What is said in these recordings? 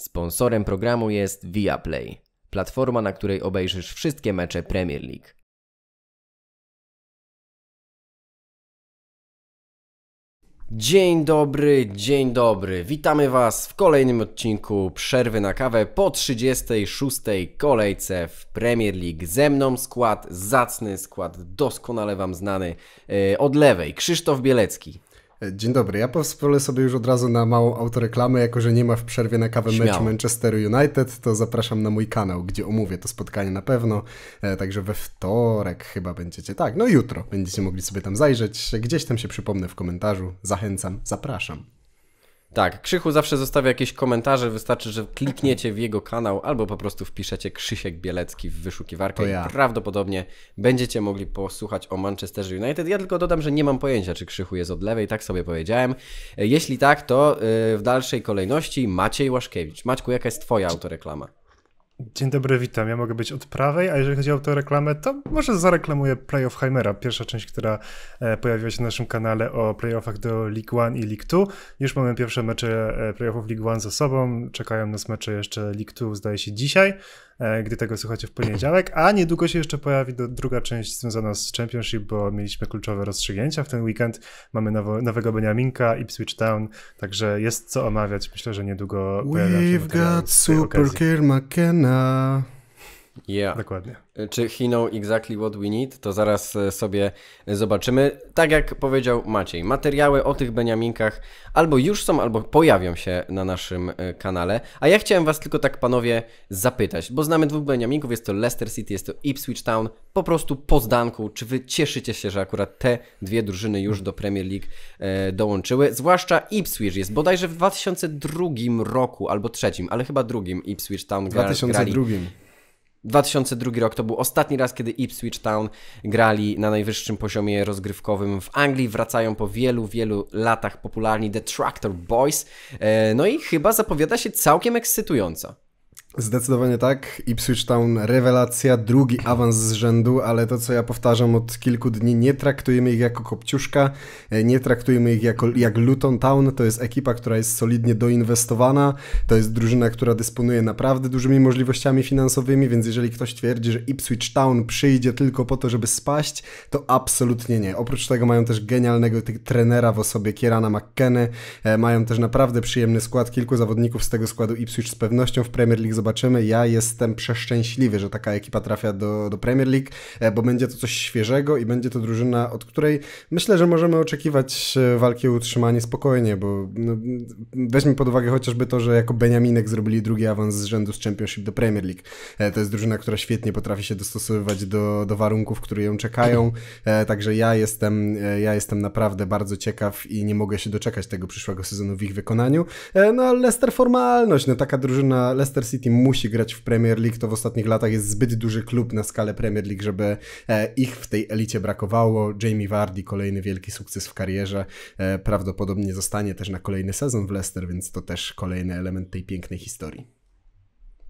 Sponsorem programu jest Viaplay, platforma, na której obejrzysz wszystkie mecze Premier League. Dzień dobry, dzień dobry. Witamy Was w kolejnym odcinku Przerwy na kawę po 36. kolejce w Premier League. Ze mną skład, zacny skład, doskonale Wam znany. E, od lewej Krzysztof Bielecki. E, dzień dobry, ja pozwolę sobie już od razu na małą autoreklamę, jako że nie ma w przerwie na kawę Śmiało. meczu Manchester United, to zapraszam na mój kanał, gdzie omówię to spotkanie na pewno, e, także we wtorek chyba będziecie, tak, no jutro będziecie mogli sobie tam zajrzeć, gdzieś tam się przypomnę w komentarzu, zachęcam, zapraszam. Tak, Krzychu zawsze zostawia jakieś komentarze, wystarczy, że klikniecie w jego kanał albo po prostu wpiszecie Krzysiek Bielecki w wyszukiwarkę ja. i prawdopodobnie będziecie mogli posłuchać o Manchester United. Ja tylko dodam, że nie mam pojęcia, czy Krzychu jest od lewej, tak sobie powiedziałem. E, jeśli tak, to e, w dalszej kolejności Maciej Łaszkiewicz. Maćku, jaka jest twoja autoreklama? Dzień dobry, witam. Ja mogę być od prawej, a jeżeli chodzi o reklamę, to może zareklamuję Playoffheimera, pierwsza część, która e, pojawiła się na naszym kanale o playoffach do League One i League Two. Już mamy pierwsze mecze e, playoffów League One za sobą, czekają nas mecze jeszcze League Two, zdaje się, dzisiaj. E, gdy tego słuchacie w poniedziałek, a niedługo się jeszcze pojawi druga część związana z Championship, bo mieliśmy kluczowe rozstrzygnięcia w ten weekend. Mamy nowo, nowego Beniaminka, i Ipswich Town, także jest co omawiać. Myślę, że niedługo We've got Super Kier McKenna. Yeah. Dokładnie. Y, czy he know exactly what we need? To zaraz e, sobie zobaczymy. Tak jak powiedział Maciej, materiały o tych Beniaminkach albo już są, albo pojawią się na naszym e, kanale. A ja chciałem was tylko tak panowie zapytać, bo znamy dwóch Beniaminków, jest to Leicester City, jest to Ipswich Town, po prostu po zdanku. Czy wy cieszycie się, że akurat te dwie drużyny już do Premier League e, dołączyły? Zwłaszcza Ipswich jest bodajże w 2002 roku albo trzecim, ale chyba drugim Ipswich Town gra, 2002. Grali 2002 rok to był ostatni raz, kiedy Ipswich Town grali na najwyższym poziomie rozgrywkowym w Anglii. Wracają po wielu, wielu latach popularni The Tractor Boys. E, no i chyba zapowiada się całkiem ekscytująco. Zdecydowanie tak. Ipswich Town rewelacja, drugi awans z rzędu, ale to co ja powtarzam od kilku dni, nie traktujemy ich jako kopciuszka, e, nie traktujemy ich jako, jak Luton Town. To jest ekipa, która jest solidnie doinwestowana, to jest drużyna, która dysponuje naprawdę dużymi możliwościami finansowymi, więc jeżeli ktoś twierdzi, że Ipswich Town przyjdzie tylko po to, żeby spaść, to absolutnie nie. Oprócz tego mają też genialnego trenera w osobie Kierana McKenny, e, mają też naprawdę przyjemny skład, kilku zawodników z tego składu Ipswich z pewnością w Premier League zobaczymy. Ja jestem przeszczęśliwy, że taka ekipa trafia do, do Premier League, e, bo będzie to coś świeżego i będzie to drużyna, od której myślę, że możemy oczekiwać e, walki o utrzymanie spokojnie, bo no, weźmy pod uwagę chociażby to, że jako Beniaminek zrobili drugi awans z rzędu z Championship do Premier League. E, to jest drużyna, która świetnie potrafi się dostosowywać do, do warunków, które ją czekają, także ja jestem, ja jestem naprawdę bardzo ciekaw i nie mogę się doczekać tego przyszłego sezonu w ich wykonaniu. No ale Leicester formalność, no taka drużyna Leicester City musi grać w Premier League, to w ostatnich latach jest zbyt duży klub na skalę Premier League, żeby e, ich w tej elicie brakowało. Jamie Vardy, kolejny wielki sukces w karierze, e, prawdopodobnie zostanie też na kolejny sezon w Leicester, więc to też kolejny element tej pięknej historii.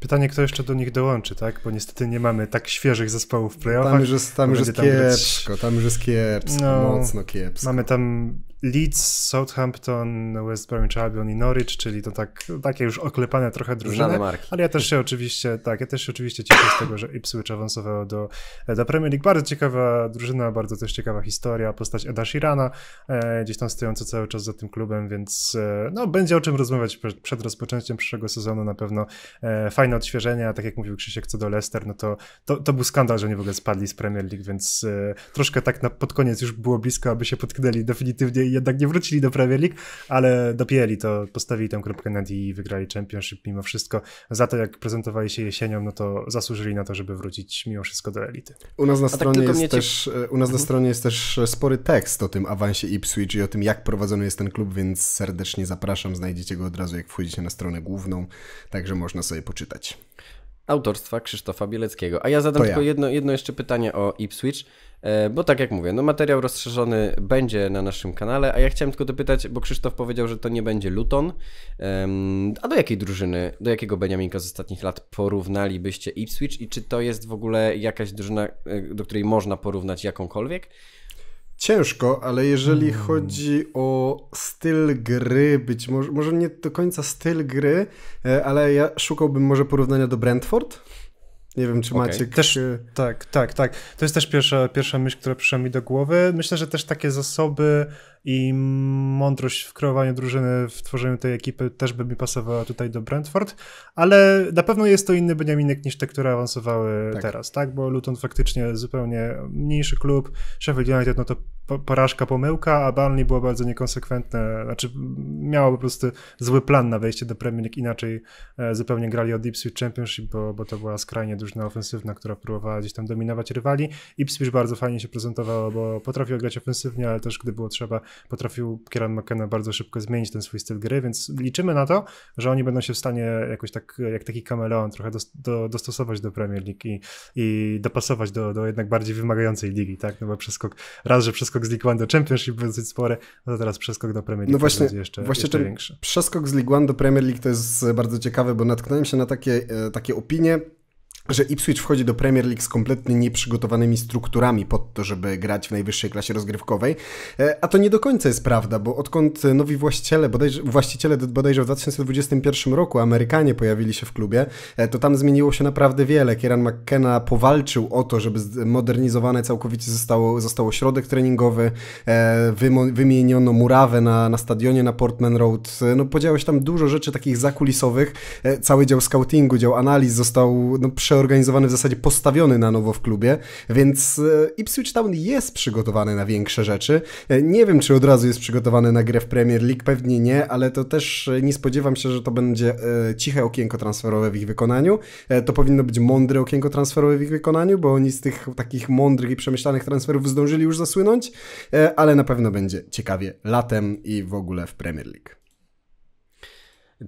Pytanie, kto jeszcze do nich dołączy, tak? Bo niestety nie mamy tak świeżych zespołów w playoffach. Tam już jest, już kiepsko, tam już jest kiepsko, no, mocno kiepsko. Mamy tam Leeds, Southampton, West Bromwich Albion i Norwich, czyli to tak, takie już oklepane trochę drużyny. Ale ja też się oczywiście, tak, ja też się oczywiście cieszę z tego, że Ipswich awansowało do, do Premier League. Bardzo ciekawa drużyna, bardzo też ciekawa historia, postać Eda Shirana, e, gdzieś tam stojąca cały czas za tym klubem, więc e, no, będzie o czym rozmawiać przed, przed rozpoczęciem przyszłego sezonu, na pewno e, fajne odświeżenia, a tak jak mówił Krzysiek co do Leicester, no to, to, to był skandal, że nie w ogóle spadli z Premier League, więc e, troszkę tak na, pod koniec już było blisko, aby się potknęli definitywnie jednak nie wrócili do Premier League, ale dopięli to, postawili tę kropkę nad i wygrali Championship mimo wszystko. Za to, jak prezentowali się jesienią, no to zasłużyli na to, żeby wrócić mimo wszystko do elity. U nas na tak stronie, tak jest, też, e, u nas na mhm. stronie jest też spory tekst o tym awansie Ipswich i o tym, jak prowadzony jest ten klub, więc serdecznie zapraszam. Znajdziecie go od razu, jak wchodzicie na stronę główną, także można sobie poczytać autorstwa Krzysztofa Bieleckiego. A ja zadam to tylko ja. Jedno, jedno jeszcze pytanie o Ipswich, e, bo tak jak mówię, no materiał rozszerzony będzie na naszym kanale, a ja chciałem tylko dopytać, bo Krzysztof powiedział, że to nie będzie Luton, a do jakiej drużyny, do jakiego Beniaminka z ostatnich lat porównalibyście Ipswich i czy to jest w ogóle jakaś drużyna, e, do której można porównać jakąkolwiek? Ciężko, ale jeżeli hmm. chodzi o styl gry, być może, może nie do końca styl gry, e, ale ja szukałbym może porównania do Brentford. Nie wiem, czy okay. macie. Też, tak, tak, tak. To jest też pierwsza, pierwsza myśl, która przyszła mi do głowy. Myślę, że też takie zasoby i mądrość w kreowaniu drużyny, w tworzeniu tej ekipy też by mi pasowała tutaj do Brentford, ale na pewno jest to inny Beniaminek niż te, które awansowały tak. teraz, tak? Bo Luton faktycznie zupełnie mniejszy klub, Sheffield United no to porażka, pomyłka, a Burnley było bardzo niekonsekwentne, znaczy miało po prostu zły plan na wejście do Premier League, inaczej e, zupełnie grali od Ipswich Championship, bo, bo to była skrajnie drużyna ofensywna, która próbowała gdzieś tam dominować rywali. Ipswich bardzo fajnie się prezentowało, bo potrafił grać ofensywnie, ale też gdy było trzeba potrafił Kieran McKenna bardzo szybko zmienić ten swój styl gry, więc liczymy na to, że oni będą się w stanie jakoś tak, jak taki kameleon, trochę do, do, dostosować do Premier League i, i dopasować do, do jednak bardziej wymagającej ligi, tak? No bo przeskok, raz, że przeskok z League One do Championship był dosyć spory, no to teraz przeskok do Premier no League no właśnie, jest jeszcze, właśnie jeszcze większy. Przeskok z League One do Premier League to jest bardzo ciekawe, bo natknąłem się na takie, e, takie opinie że Ipswich wchodzi do Premier League z kompletnie nieprzygotowanymi strukturami pod to, żeby grać w najwyższej klasie rozgrywkowej, e, a to nie do końca jest prawda, bo odkąd nowi właściciele, bodajże, właściciele bodajże w 2021 roku Amerykanie pojawili się w klubie, e, to tam zmieniło się naprawdę wiele. Kieran McKenna powalczył o to, żeby zmodernizowane całkowicie zostało, zostało środek treningowy, e, wymieniono murawę na, na stadionie na Portman Road, no podziało się tam dużo rzeczy takich zakulisowych, cały dział scoutingu, dział analiz został no, prze organizowany w zasadzie postawiony na nowo w klubie, więc e, Ipswich Town jest przygotowany na większe rzeczy. E, nie wiem, czy od razu jest przygotowany na grę w Premier League, pewnie nie, ale to też e, nie spodziewam się, że to będzie ciche okienko transferowe w ich wykonaniu. To powinno być mądre okienko transferowe w ich wykonaniu, bo oni z tych takich mądrych i przemyślanych transferów zdążyli już zasłynąć, ale na pewno będzie ciekawie latem i w ogóle w Premier League.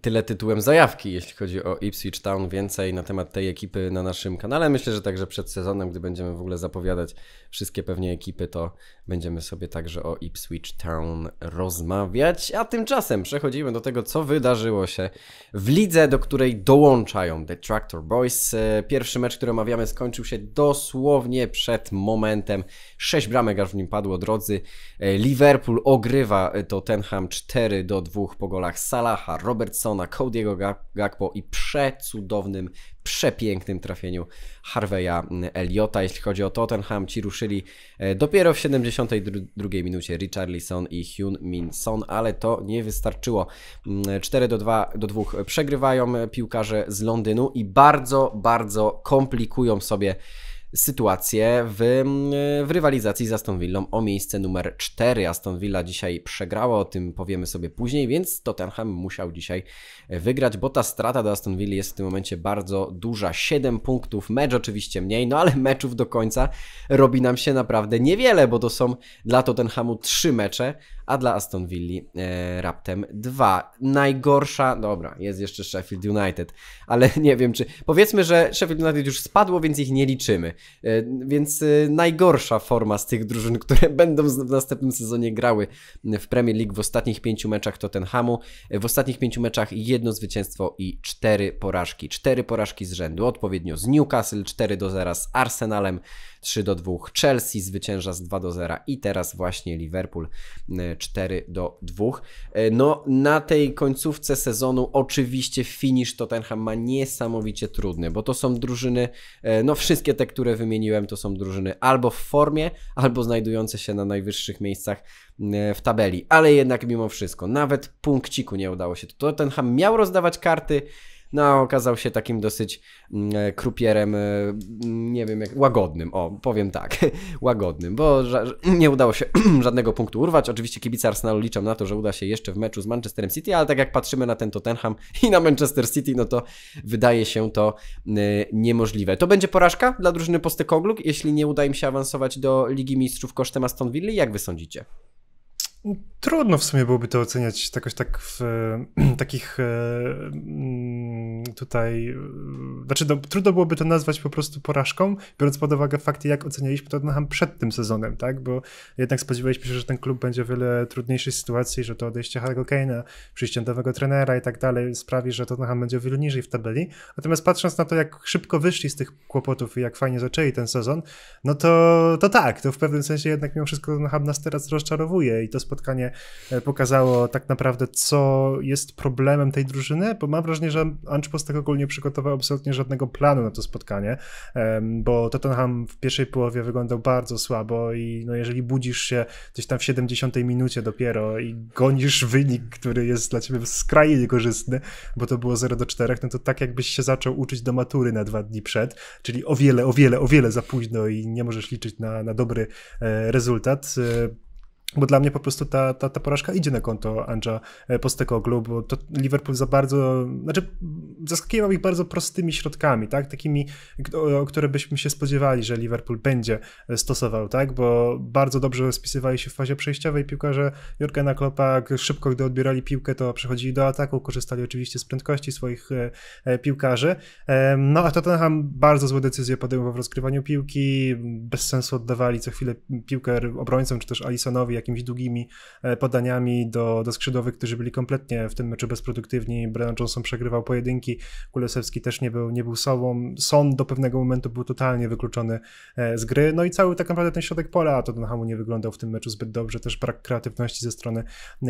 Tyle tytułem zajawki, jeśli chodzi o Ipswich Town. Więcej na temat tej ekipy na naszym kanale. Myślę, że także przed sezonem, gdy będziemy w ogóle zapowiadać wszystkie pewnie ekipy, to będziemy sobie także o Ipswich Town rozmawiać. A tymczasem przechodzimy do tego, co wydarzyło się w lidze, do której dołączają The Tractor Boys. E, pierwszy mecz, który omawiamy, skończył się dosłownie przed momentem. Sześć bramek aż w nim padło, drodzy. E, Liverpool ogrywa e, Tenham 4 do 2 po golach Salaha, Robertsona, Cody'ego Gakpo i przecudownym przepięknym trafieniu Harveya mm, Eliota. Jeśli chodzi o Tottenham, ci ruszyli e, dopiero w 72 minucie Richarlison i Hyun Min Son, ale to nie wystarczyło. 4 mm, do 2 do 2 przegrywają piłkarze z Londynu i bardzo, bardzo komplikują sobie sytuację w, mm, w rywalizacji z Aston Villą o miejsce numer 4. Aston Villa dzisiaj przegrała, o tym powiemy sobie później, więc Tottenham musiał dzisiaj wygrać, bo ta strata do Aston Villa jest w tym momencie bardzo duża. 7 punktów, mecz oczywiście mniej, no ale meczów do końca robi nam się naprawdę niewiele, bo to są dla Tottenhamu 3 mecze, a dla Aston Villa e, raptem 2. Najgorsza, dobra, jest jeszcze Sheffield United, ale nie wiem czy, powiedzmy, że Sheffield United już spadło, więc ich nie liczymy, e, więc e, najgorsza forma z tych drużyn, które będą w następnym sezonie grały w Premier League w ostatnich pięciu meczach Tottenhamu, e, w ostatnich pięciu meczach jedno zwycięstwo i cztery porażki, cztery porażki z rzędu, odpowiednio z Newcastle, 4 do 0 z Arsenalem, 3 do 2. Chelsea zwycięża z 2 do 0 i teraz właśnie Liverpool 4 e, do 2. E, no na tej końcówce sezonu oczywiście finisz Tottenham ma niesamowicie trudny, bo to są drużyny, e, no wszystkie te, które wymieniłem, to są drużyny albo w formie, albo znajdujące się na najwyższych miejscach w tabeli, ale jednak mimo wszystko, nawet punkciku nie udało się. Tottenham miał rozdawać karty, no, okazał się takim dosyć mm, e, krupierem, e, mm, nie wiem jak, łagodnym, o, powiem tak, łagodnym, bo nie udało się żadnego punktu urwać. Oczywiście kibice Arsenalu liczą na to, że uda się jeszcze w meczu z Manchesterem City, ale tak jak patrzymy na ten Tottenham i na Manchester City, no to wydaje się to y, niemożliwe. To będzie porażka dla drużyny Postekogluk, jeśli nie uda im się awansować do Ligi Mistrzów kosztem Aston Villa, jak wy sądzicie? Trudno w sumie byłoby to oceniać jakoś tak w takich e, mm, tutaj. E, znaczy, no, trudno byłoby to nazwać po prostu porażką, biorąc pod uwagę fakty, jak ocenialiśmy Tottenham przed tym sezonem, tak? Bo jednak spodziewaliśmy się, że ten klub będzie w wiele trudniejszej sytuacji, że to odejście Harry'ego Kane'a, przyjście nowego trenera i tak dalej sprawi, że Tottenham będzie o wiele niżej w tabeli. Natomiast patrząc na to, jak szybko wyszli z tych kłopotów i jak fajnie zaczęli ten sezon, no to, to tak, to w pewnym sensie jednak mimo wszystko Tottenham nas teraz rozczarowuje i to spotkanie e, pokazało tak naprawdę, co jest problemem tej drużyny, bo mam wrażenie, że Anczpos tak ogólnie przygotował absolutnie żadnego planu na to spotkanie, bo Tottenham w pierwszej połowie wyglądał bardzo słabo i no jeżeli budzisz się gdzieś tam w 70 minucie dopiero i gonisz wynik, który jest dla ciebie skrajnie niekorzystny, bo to było 0 do 4, no to tak jakbyś się zaczął uczyć do matury na dwa dni przed, czyli o wiele, o wiele, o wiele za późno i nie możesz liczyć na, na dobry e, rezultat. E, bo dla mnie po prostu ta, ta, ta porażka idzie na konto Andrza e, Postekoglu, bo to Liverpool za bardzo, znaczy zaskakiwał ich bardzo prostymi środkami, tak? Takimi, o, które byśmy się spodziewali, że Liverpool będzie e, stosował, tak? Bo bardzo dobrze spisywali się w fazie przejściowej piłkarze Jurgena Kloppa, szybko gdy odbierali piłkę, to przechodzili do ataku, korzystali oczywiście z prędkości swoich e, piłkarzy. No a Tottenham bardzo złe decyzje podejmował w rozgrywaniu piłki, bez sensu oddawali co chwilę piłkę obrońcom, czy też Alisonowi, jakimiś długimi e, podaniami do, do skrzydłowych, którzy byli kompletnie w tym meczu bezproduktywni. Brennan Johnson przegrywał pojedynki, Kulesewski też nie był, nie był sobą. Son do pewnego momentu był totalnie wykluczony e, z gry. No i cały tak naprawdę ten środek pola Tottenhamu nie wyglądał w tym meczu zbyt dobrze. Też brak kreatywności ze strony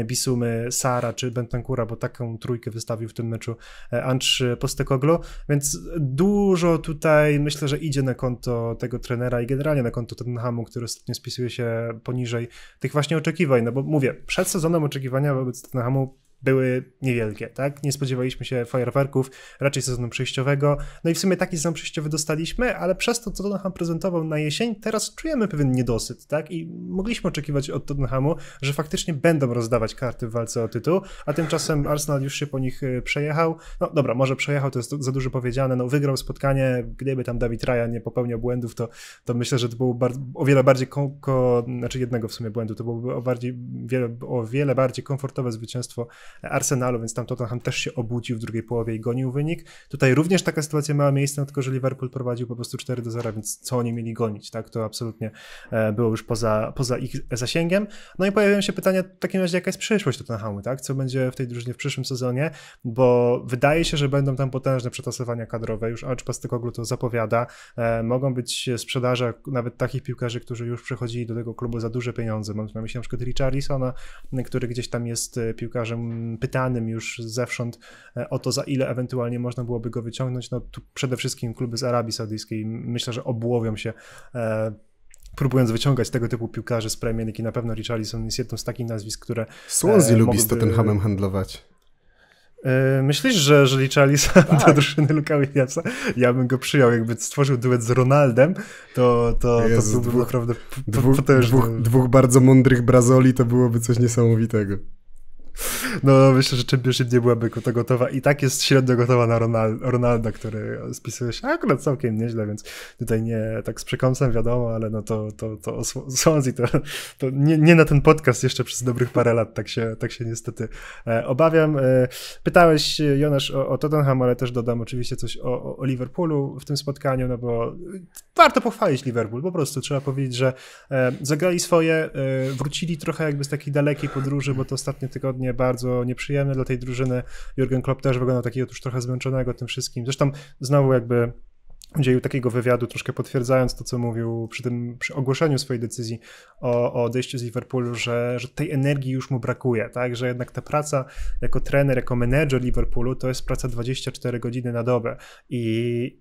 Bisumy, Sara czy Bentancura, bo taką trójkę wystawił w tym meczu e, Andrzej Postekoglu, więc dużo tutaj myślę, że idzie na konto tego trenera i generalnie na konto Tottenhamu, który ostatnio spisuje się poniżej tych właśnie właśnie oczekiwań, no bo mówię, przed sezonem oczekiwania wobec Tottenhamu były niewielkie, tak? Nie spodziewaliśmy się fajerwerków, raczej sezonu przejściowego. No i w sumie taki sezon przejściowy dostaliśmy, ale przez to, co Tottenham prezentował na jesień, teraz czujemy pewien niedosyt, tak? I mogliśmy oczekiwać od Tottenhamu, że faktycznie będą rozdawać karty w walce o tytuł, a tymczasem Arsenal już się po nich y, przejechał. No dobra, może przejechał, to jest za dużo powiedziane, no wygrał spotkanie, gdyby tam David Ryan nie popełniał błędów, to, to myślę, że to było o wiele bardziej, ko- ko- znaczy jednego w sumie błędu, to byłoby o, bardziej, wiele, o wiele bardziej komfortowe zwycięstwo Arsenalu, więc tam Tottenham też się obudził w drugiej połowie i gonił wynik. Tutaj również taka sytuacja miała miejsce, no tylko że Liverpool prowadził po prostu 4 do 0, więc co oni mieli gonić, tak? To absolutnie e, było już poza, poza ich zasięgiem. No i pojawiają się pytania w takim razie, jaka jest przyszłość Tottenhamu, tak? Co będzie w tej drużynie w przyszłym sezonie, bo wydaje się, że będą tam potężne przetasowania kadrowe, już Archpastykoglu to zapowiada. E, mogą być sprzedaże nawet takich piłkarzy, którzy już przychodzili do tego klubu za duże pieniądze. Mam na myśli na przykład Richarlisona, który gdzieś tam jest e, piłkarzem pytanym już zewsząd e, o to, za ile ewentualnie można byłoby go wyciągnąć, no tu przede wszystkim kluby z Arabii Saudyjskiej myślę, że obłowią się e, próbując wyciągać tego typu piłkarzy z Premier League i na pewno Richarlison jest jedną z takich nazwisk, które... słonzi e, lubi mogłyby... z Tottenhamem handlować. E, myślisz, że, że Richarlison tak. do drużyny Luka Williamsa? Ja bym go przyjął, jakby stworzył duet z Ronaldem, to, to, Jezu, to byłby dwóch, naprawdę dwóch, Dwóch, dwóch bardzo mądrych brazoli to byłoby coś niesamowitego. No myślę, że Championship nie byłaby to gotowa i tak jest średnio gotowa na Ronal Ronalda, który spisuje się akurat całkiem nieźle, więc tutaj nie tak z przekąsem wiadomo, ale no to, to, to o Swansea to, to nie, nie, na ten podcast jeszcze przez dobrych parę lat, tak się, tak się niestety e, obawiam. E, pytałeś Jonasz o, o Tottenham, ale też dodam oczywiście coś o, o Liverpoolu w tym spotkaniu, no bo warto pochwalić Liverpool, po prostu trzeba powiedzieć, że e, zagrali swoje, wrócili trochę jakby z takiej dalekiej podróży, bo to ostatnie tygodnie pewnie bardzo nieprzyjemny dla tej drużyny. Jurgen Klopp też wygląda takiego już trochę zmęczonego tym wszystkim. Zresztą znowu jakby udzielił takiego wywiadu, troszkę potwierdzając to, co mówił przy tym przy ogłoszeniu swojej decyzji o, o odejściu z Liverpoolu, że, że tej energii już mu brakuje, tak? Że jednak ta praca jako trener, jako menedżer Liverpoolu to jest praca 24 godziny na dobę i,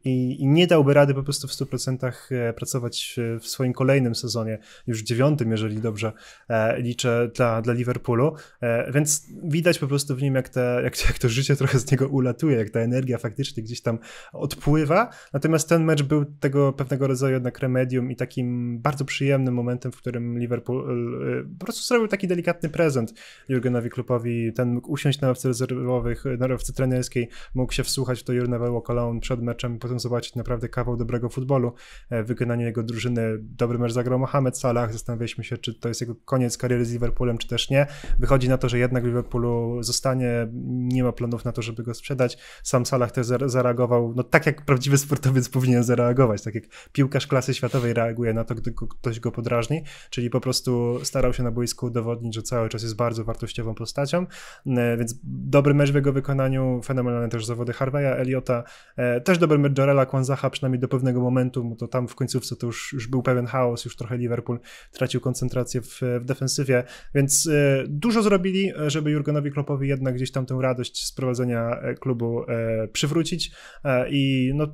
i, i nie dałby rady po prostu w 100% e, pracować w swoim kolejnym sezonie, już dziewiątym, jeżeli dobrze e, liczę, dla, dla Liverpoolu, e, więc widać po prostu w nim, jak, te, jak, jak to życie trochę z niego ulatuje, jak ta energia faktycznie gdzieś tam odpływa, natomiast Natomiast ten mecz był tego pewnego rodzaju jednak remedium i takim bardzo przyjemnym momentem, w którym Liverpool y, y, po prostu zrobił taki delikatny prezent Jurgenowi klubowi Ten mógł usiąść na ławce rezerwowych, na ławce trenerskiej, mógł się wsłuchać w to Jurnewe Cologne przed meczem, potem zobaczyć naprawdę kawał dobrego futbolu e, w wykonaniu jego drużyny. Dobry mecz zagrał Mohamed Salah, zastanawialiśmy się, czy to jest jego koniec kariery z Liverpoolem, czy też nie. Wychodzi na to, że jednak w Liverpoolu zostanie, nie ma planów na to, żeby go sprzedać. Sam Salah też zareagował, no tak jak prawdziwy sportowiec powinien zareagować. Tak jak piłkarz klasy światowej reaguje na to, gdy ktoś go podrażni, czyli po prostu starał się na boisku udowodnić, że cały czas jest bardzo wartościową postacią. E, więc dobry mecz w jego wykonaniu, fenomenalne też zawody Harveya, Eliota, e, też dobry mecz Jarela Kwanzaha, przynajmniej do pewnego momentu, bo to tam w końcówce to już, już był pewien chaos, już trochę Liverpool tracił koncentrację w, w defensywie, więc e, dużo zrobili, żeby Jurgenowi Klopowi jednak gdzieś tam tę radość z prowadzenia klubu przywrócić i no,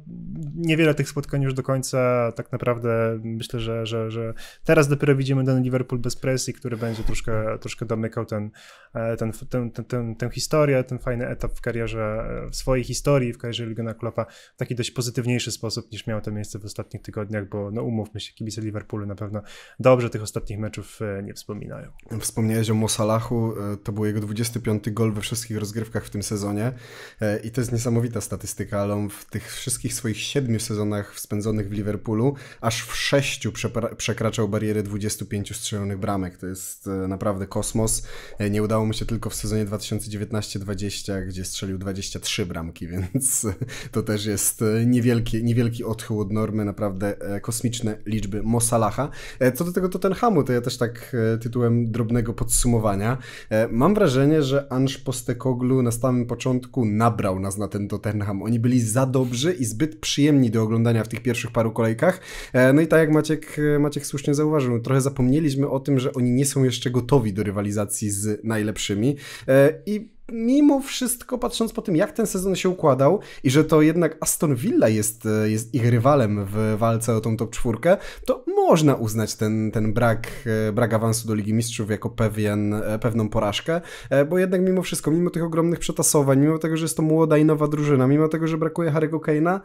niewiele tych spotkań już do końca tak naprawdę myślę, że, że, że teraz dopiero widzimy ten Liverpool bez presji, który będzie troszkę, troszkę domykał ten, e, ten, ten, ten, ten, tę historię, ten fajny etap w karierze, e, w swojej historii, w karierze Ligona Kloppa w taki dość pozytywniejszy sposób niż miał to miejsce w ostatnich tygodniach, bo no umówmy się, kibice Liverpoolu na pewno dobrze tych ostatnich meczów e, nie wspominają. Wspomniałeś o Mosalachu, to był jego 25 gol we wszystkich rozgrywkach w tym sezonie i to jest niesamowita statystyka, ale on w tych wszystkich swoich siedmiu sezonach spędzonych w Liverpoolu, aż w 6 przekraczał barierę 25 strzelonych bramek. To jest e, naprawdę kosmos. E, nie udało mu się tylko w sezonie 2019-20, gdzie strzelił 23 bramki, więc to też jest e, niewielki, niewielki odchył od normy, naprawdę kosmiczne liczby Mosalaha. Co do tego Tottenhamu, to ja też tak tytułem drobnego podsumowania. Mam wrażenie, że Ansz Postekoglu na samym początku nabrał nas na ten Tottenham. Oni byli za dobrzy i zbyt przyjemni do oglądania w tych pierwszych paru kolejkach. E, no i tak jak Maciek, e, Maciek słusznie zauważył, no trochę zapomnieliśmy o tym, że oni nie są jeszcze gotowi do rywalizacji z najlepszymi e, i mimo wszystko, patrząc po tym, jak ten sezon się układał i że to jednak Aston Villa jest, e, jest ich rywalem w walce o tą top czwórkę, to można uznać ten, ten brak, e, brak awansu do Ligi Mistrzów jako pewien, e, pewną porażkę, bo jednak mimo wszystko, mimo tych ogromnych przetasowań, mimo tego, że jest to młoda i nowa drużyna, mimo tego, że brakuje Harry'ego Kane'a,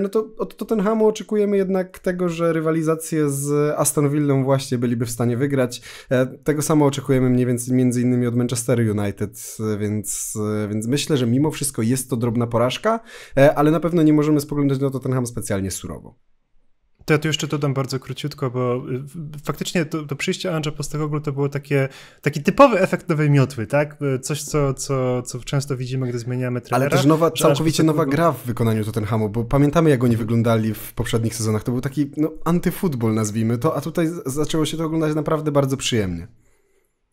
no to od Tottenhamu oczekujemy jednak tego, że rywalizację z Aston Villą właśnie byliby w stanie wygrać. Tego samo oczekujemy mniej więcej między innymi od Manchester United, więc więc, e, więc myślę, że mimo wszystko jest to drobna porażka, e, ale na pewno nie możemy spoglądać na to ham specjalnie surowo. To ja tu jeszcze dodam bardzo króciutko, bo e, faktycznie to, to przyjście tego Postogoglu to było takie, taki typowy efekt nowej miotły, tak? Coś, co, co, co często widzimy, gdy zmieniamy trenera. Ale też nowa, całkowicie nowa gra w wykonaniu Tottenhamu, bo pamiętamy, jak oni wyglądali w poprzednich sezonach. To był taki no, antyfutbol, nazwijmy to, a tutaj zaczęło się to oglądać naprawdę bardzo przyjemnie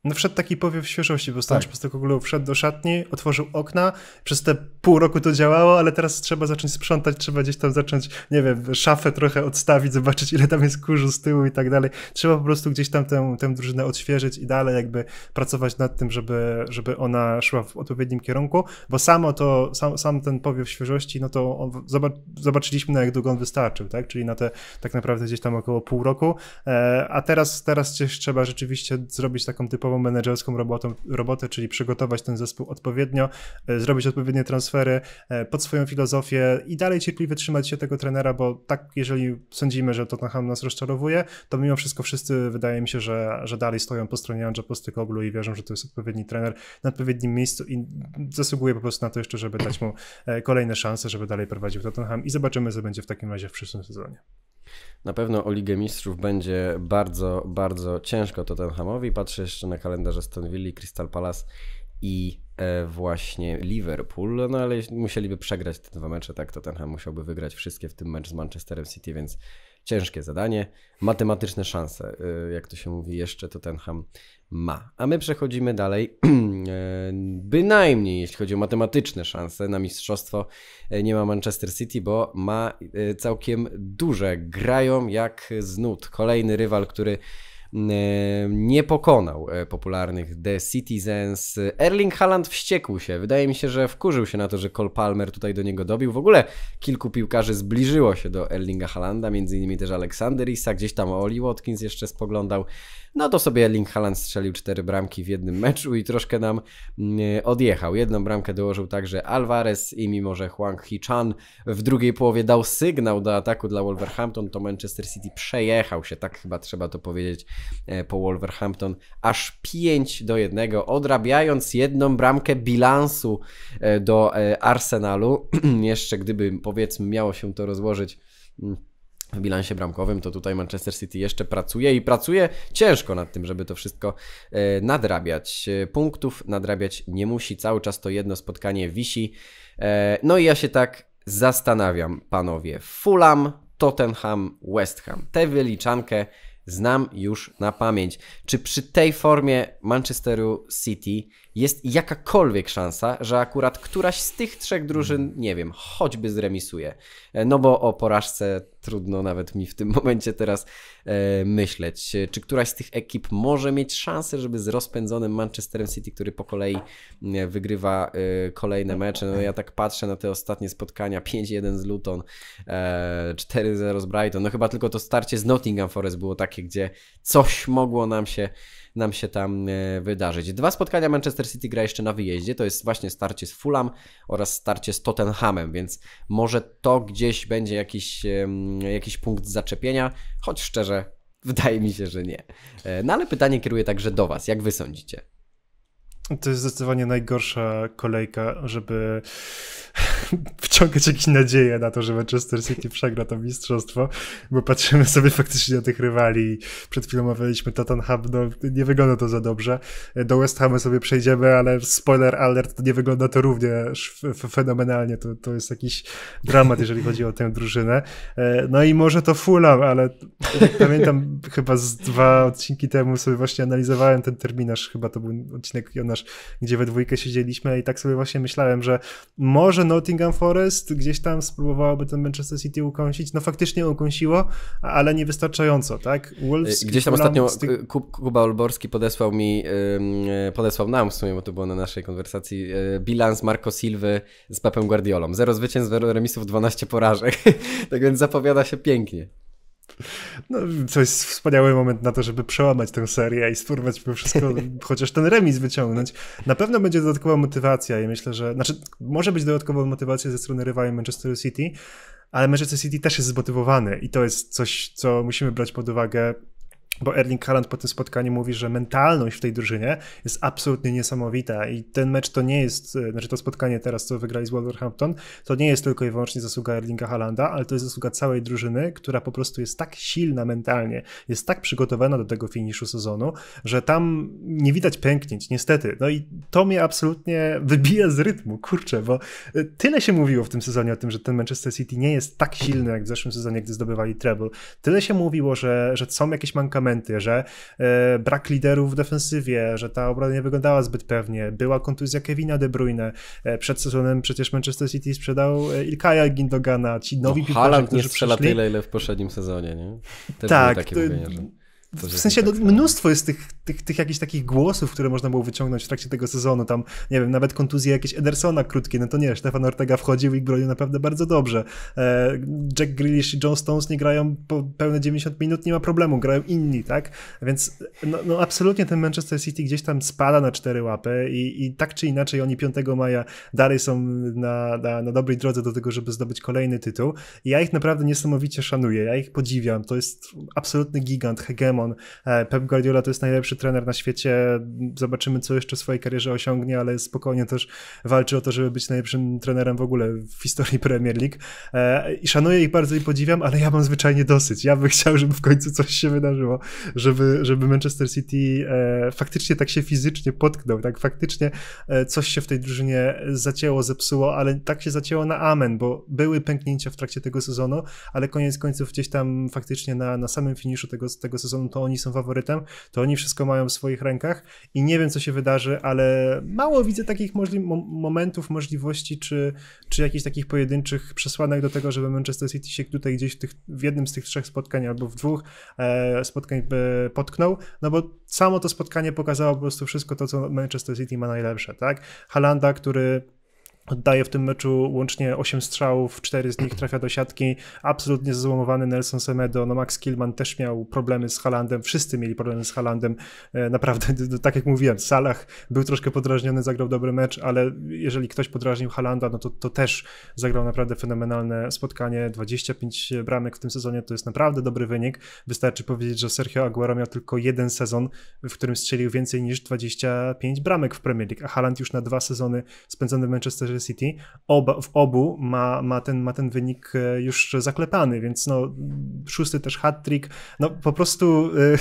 no wszedł taki powiew świeżości, bo Stanisław tak. po prostu Google wszedł do szatni, otworzył okna, przez te pół roku to działało, ale teraz trzeba zacząć sprzątać, trzeba gdzieś tam zacząć, nie wiem, szafę trochę odstawić, zobaczyć ile tam jest kurzu z tyłu i tak dalej. Trzeba po prostu gdzieś tam tę, tę drużynę odświeżyć i dalej jakby pracować nad tym, żeby, żeby ona szła w odpowiednim kierunku, bo samo to, sam, sam ten powiew świeżości, no to on, zobaczyliśmy na jak długo on wystarczył, tak? Czyli na te tak naprawdę gdzieś tam około pół roku, e, a teraz, teraz gdzieś trzeba rzeczywiście zrobić taką typową typową menedżerską robotą, robotę, czyli przygotować ten zespół odpowiednio, e, zrobić odpowiednie transfery e, pod swoją filozofię i dalej cierpliwie trzymać się tego trenera, bo tak, jeżeli sądzimy, że Tottenham nas rozczarowuje, to mimo wszystko wszyscy wydaje mi się, że, że dalej stoją po stronie Andrzeja Postykoglu i wierzą, że to jest odpowiedni trener na odpowiednim miejscu i zasługuje po prostu na to jeszcze, żeby dać mu e, kolejne szanse, żeby dalej prowadził Tottenham i zobaczymy, co będzie w takim razie w przyszłym sezonie. Na pewno o Ligę Mistrzów będzie bardzo, bardzo ciężko Tottenhamowi. Patrzę jeszcze na kalendarze Aston Crystal Palace i e, właśnie Liverpool, no ale musieliby przegrać te dwa mecze, tak, Tottenham musiałby wygrać wszystkie, w tym mecz z Manchesterem City, więc ciężkie zadanie, matematyczne szanse, e, jak to się mówi, jeszcze Tottenham ma. A my przechodzimy dalej. E, bynajmniej jeśli chodzi o matematyczne szanse na mistrzostwo, e, nie ma Manchester City, bo ma e, całkiem duże. Grają jak znud. Kolejny rywal, który nie pokonał e, popularnych The Citizens. Erling Haaland wściekł się. Wydaje mi się, że wkurzył się na to, że Cole Palmer tutaj do niego dobił. W ogóle kilku piłkarzy zbliżyło się do Erlinga Haalanda, między innymi też Aleksander Isak, gdzieś tam Oli Watkins jeszcze spoglądał. No to sobie Erling Haaland strzelił cztery bramki w jednym meczu i troszkę nam mm, odjechał. Jedną bramkę dołożył także Alvarez i mimo, że Huang Hee-chan w drugiej połowie dał sygnał do ataku dla Wolverhampton, to Manchester City przejechał się, tak chyba trzeba to powiedzieć E, po Wolverhampton aż 5 do 1, odrabiając jedną bramkę bilansu e, do e, Arsenalu. Jeszcze gdyby powiedzmy miało się to rozłożyć mm, w bilansie bramkowym, to tutaj Manchester City jeszcze pracuje i pracuje ciężko nad tym, żeby to wszystko nadrabiać. Punktów nadrabiać nie musi, cały czas to jedno spotkanie wisi. No i ja się tak zastanawiam, panowie. Fulham, Tottenham, West Ham. Tę wyliczankę znam już na pamięć. Czy przy tej formie Manchesteru City jest jakakolwiek szansa, że akurat któraś z tych trzech drużyn, nie wiem, choćby zremisuje. E, no bo o porażce trudno nawet mi w tym momencie teraz e, myśleć. E, czy któraś z tych ekip może mieć szansę, żeby z rozpędzonym Manchesterem City, który po kolei e, wygrywa e, kolejne mecze? No ja tak patrzę na te ostatnie spotkania: 5-1 z Luton, e, 4-0 z Brighton. No chyba tylko to starcie z Nottingham Forest było takie, gdzie coś mogło nam się nam się tam e, wydarzyć. Dwa spotkania Manchester City gra jeszcze na wyjeździe, to jest właśnie starcie z Fulham oraz starcie z Tottenhamem, więc może to gdzieś będzie jakiś, jakiś punkt zaczepienia, choć szczerze Wydaje mi się, że nie. E, no ale pytanie kieruję także do Was. Jak Wy sądzicie? To jest zdecydowanie najgorsza kolejka, żeby wciągać jakieś nadzieje na to, że Manchester City przegra to mistrzostwo, bo patrzymy sobie faktycznie na tych rywali. Przed chwilą omawialiśmy Tottenham, no nie wygląda to za dobrze. Do West Hamu sobie przejdziemy, ale spoiler alert, to nie wygląda to również fenomenalnie. To, to jest jakiś dramat, jeżeli chodzi o tę drużynę. E, no i może to Fulham, ale pamiętam chyba z dwa odcinki temu sobie właśnie analizowałem ten terminarz, chyba to był odcinek o pamiętasz, gdzie we dwójkę siedzieliśmy i tak sobie właśnie myślałem, że może Nottingham Forest gdzieś tam spróbowałoby ten Manchester City ukąsić. No faktycznie ukąsiło, ale niewystarczająco, tak? Wolves, y, gdzieś tam ostatnio ty... Y, Kuba Olborski podesłał mi, y, podesłał nam w sumie, bo to było na naszej konwersacji, bilans Marco Silwy z Pepem Guardiolą. Zero zwycięstw, zero remisów, 12 porażek. tak więc zapowiada się pięknie. No, to jest wspaniały moment na to, żeby przełamać tę serię i spróbować mimo wszystko chociaż ten remis wyciągnąć. Na pewno będzie dodatkowa motywacja i myślę, że... Znaczy, może być dodatkowa motywacja ze strony rywali Manchester City, ale Manchester City też jest zmotywowany i to jest coś, co musimy brać pod uwagę bo Erling Haaland po tym spotkaniu mówi, że mentalność w tej drużynie jest absolutnie niesamowita i ten mecz to nie jest, e, znaczy to spotkanie teraz, co wygrali z Wolverhampton, to nie jest tylko i wyłącznie zasługa Erlinga Haalanda, ale to jest zasługa całej drużyny, która po prostu jest tak silna mentalnie, jest tak przygotowana do tego finiszu sezonu, że tam nie widać pęknięć, niestety. No i to mnie absolutnie wybija z rytmu, kurczę, bo e, tyle się mówiło w tym sezonie o tym, że ten Manchester City nie jest tak silny jak w zeszłym sezonie, gdy zdobywali treble. Tyle się mówiło, że, że są jakieś mankamenty, że e, brak liderów w defensywie, że ta obrona nie wyglądała zbyt pewnie, była kontuzja Kevina De Bruyne, e, przed sezonem przecież Manchester City sprzedał e, Ilkaya Gindogana, ci nowi no, piłkarze, nie strzela przyszli... tyle, ile w poprzednim sezonie, nie? Też tak, takie to, mówienie, że w sensie tak mnóstwo jest tych, tych, tych jakichś takich głosów, które można było wyciągnąć w trakcie tego sezonu. Tam, nie wiem, nawet kontuzje jakieś Edersona krótkie, no to nie, Stefan Ortega wchodził i bronił naprawdę bardzo dobrze. E, Jack Grealish i John Stones nie grają pełne 90 minut, nie ma problemu, grają inni, tak? Więc no, no absolutnie ten Manchester City gdzieś tam spada na cztery łapy i, i tak czy inaczej oni 5 maja dalej są na, na, na dobrej drodze do tego, żeby zdobyć kolejny tytuł. I ja ich naprawdę niesamowicie szanuję, ja ich podziwiam. To jest absolutny gigant, hegemon come Pep Guardiola to jest najlepszy trener na świecie, zobaczymy co jeszcze w swojej karierze osiągnie, ale spokojnie też walczy o to, żeby być najlepszym trenerem w ogóle w historii Premier League e, i szanuję ich bardzo i podziwiam, ale ja mam zwyczajnie dosyć, ja bym chciał, żeby w końcu coś się wydarzyło, żeby, żeby Manchester City e, faktycznie tak się fizycznie potknął, tak faktycznie e, coś się w tej drużynie zacięło, zepsuło, ale tak się zacięło na amen, bo były pęknięcia w trakcie tego sezonu, ale koniec końców gdzieś tam faktycznie na, na samym finiszu tego, tego sezonu to oni są faworytem, to oni wszystko mają w swoich rękach i nie wiem, co się wydarzy, ale mało widzę takich możli momentów, możliwości, czy, czy jakichś takich pojedynczych przesłanek do tego, żeby Manchester City się tutaj gdzieś w, tych, w jednym z tych trzech spotkań albo w dwóch e, spotkań e, potknął, no bo samo to spotkanie pokazało po prostu wszystko to, co Manchester City ma najlepsze, tak? Halanda, który Oddaje w tym meczu łącznie 8 strzałów, 4 z nich trafia do siatki. Absolutnie zezłomowany Nelson Semedo, no Max Kilman też miał problemy z Halandem, wszyscy mieli problemy z Halandem. E, naprawdę, tak jak mówiłem, Salah był troszkę podrażniony, zagrał dobry mecz, ale jeżeli ktoś podrażnił Halanda, no to, to też zagrał naprawdę fenomenalne spotkanie. 25 bramek w tym sezonie to jest naprawdę dobry wynik. Wystarczy powiedzieć, że Sergio Aguero miał tylko jeden sezon, w którym strzelił więcej niż 25 bramek w Premier League, a Haland już na dwa sezony spędzone w Manchesterze Manchester City, oba, w obu ma, ma, ten, ma ten wynik e, już zaklepany, więc no, szósty też hat-trick, no po prostu... E,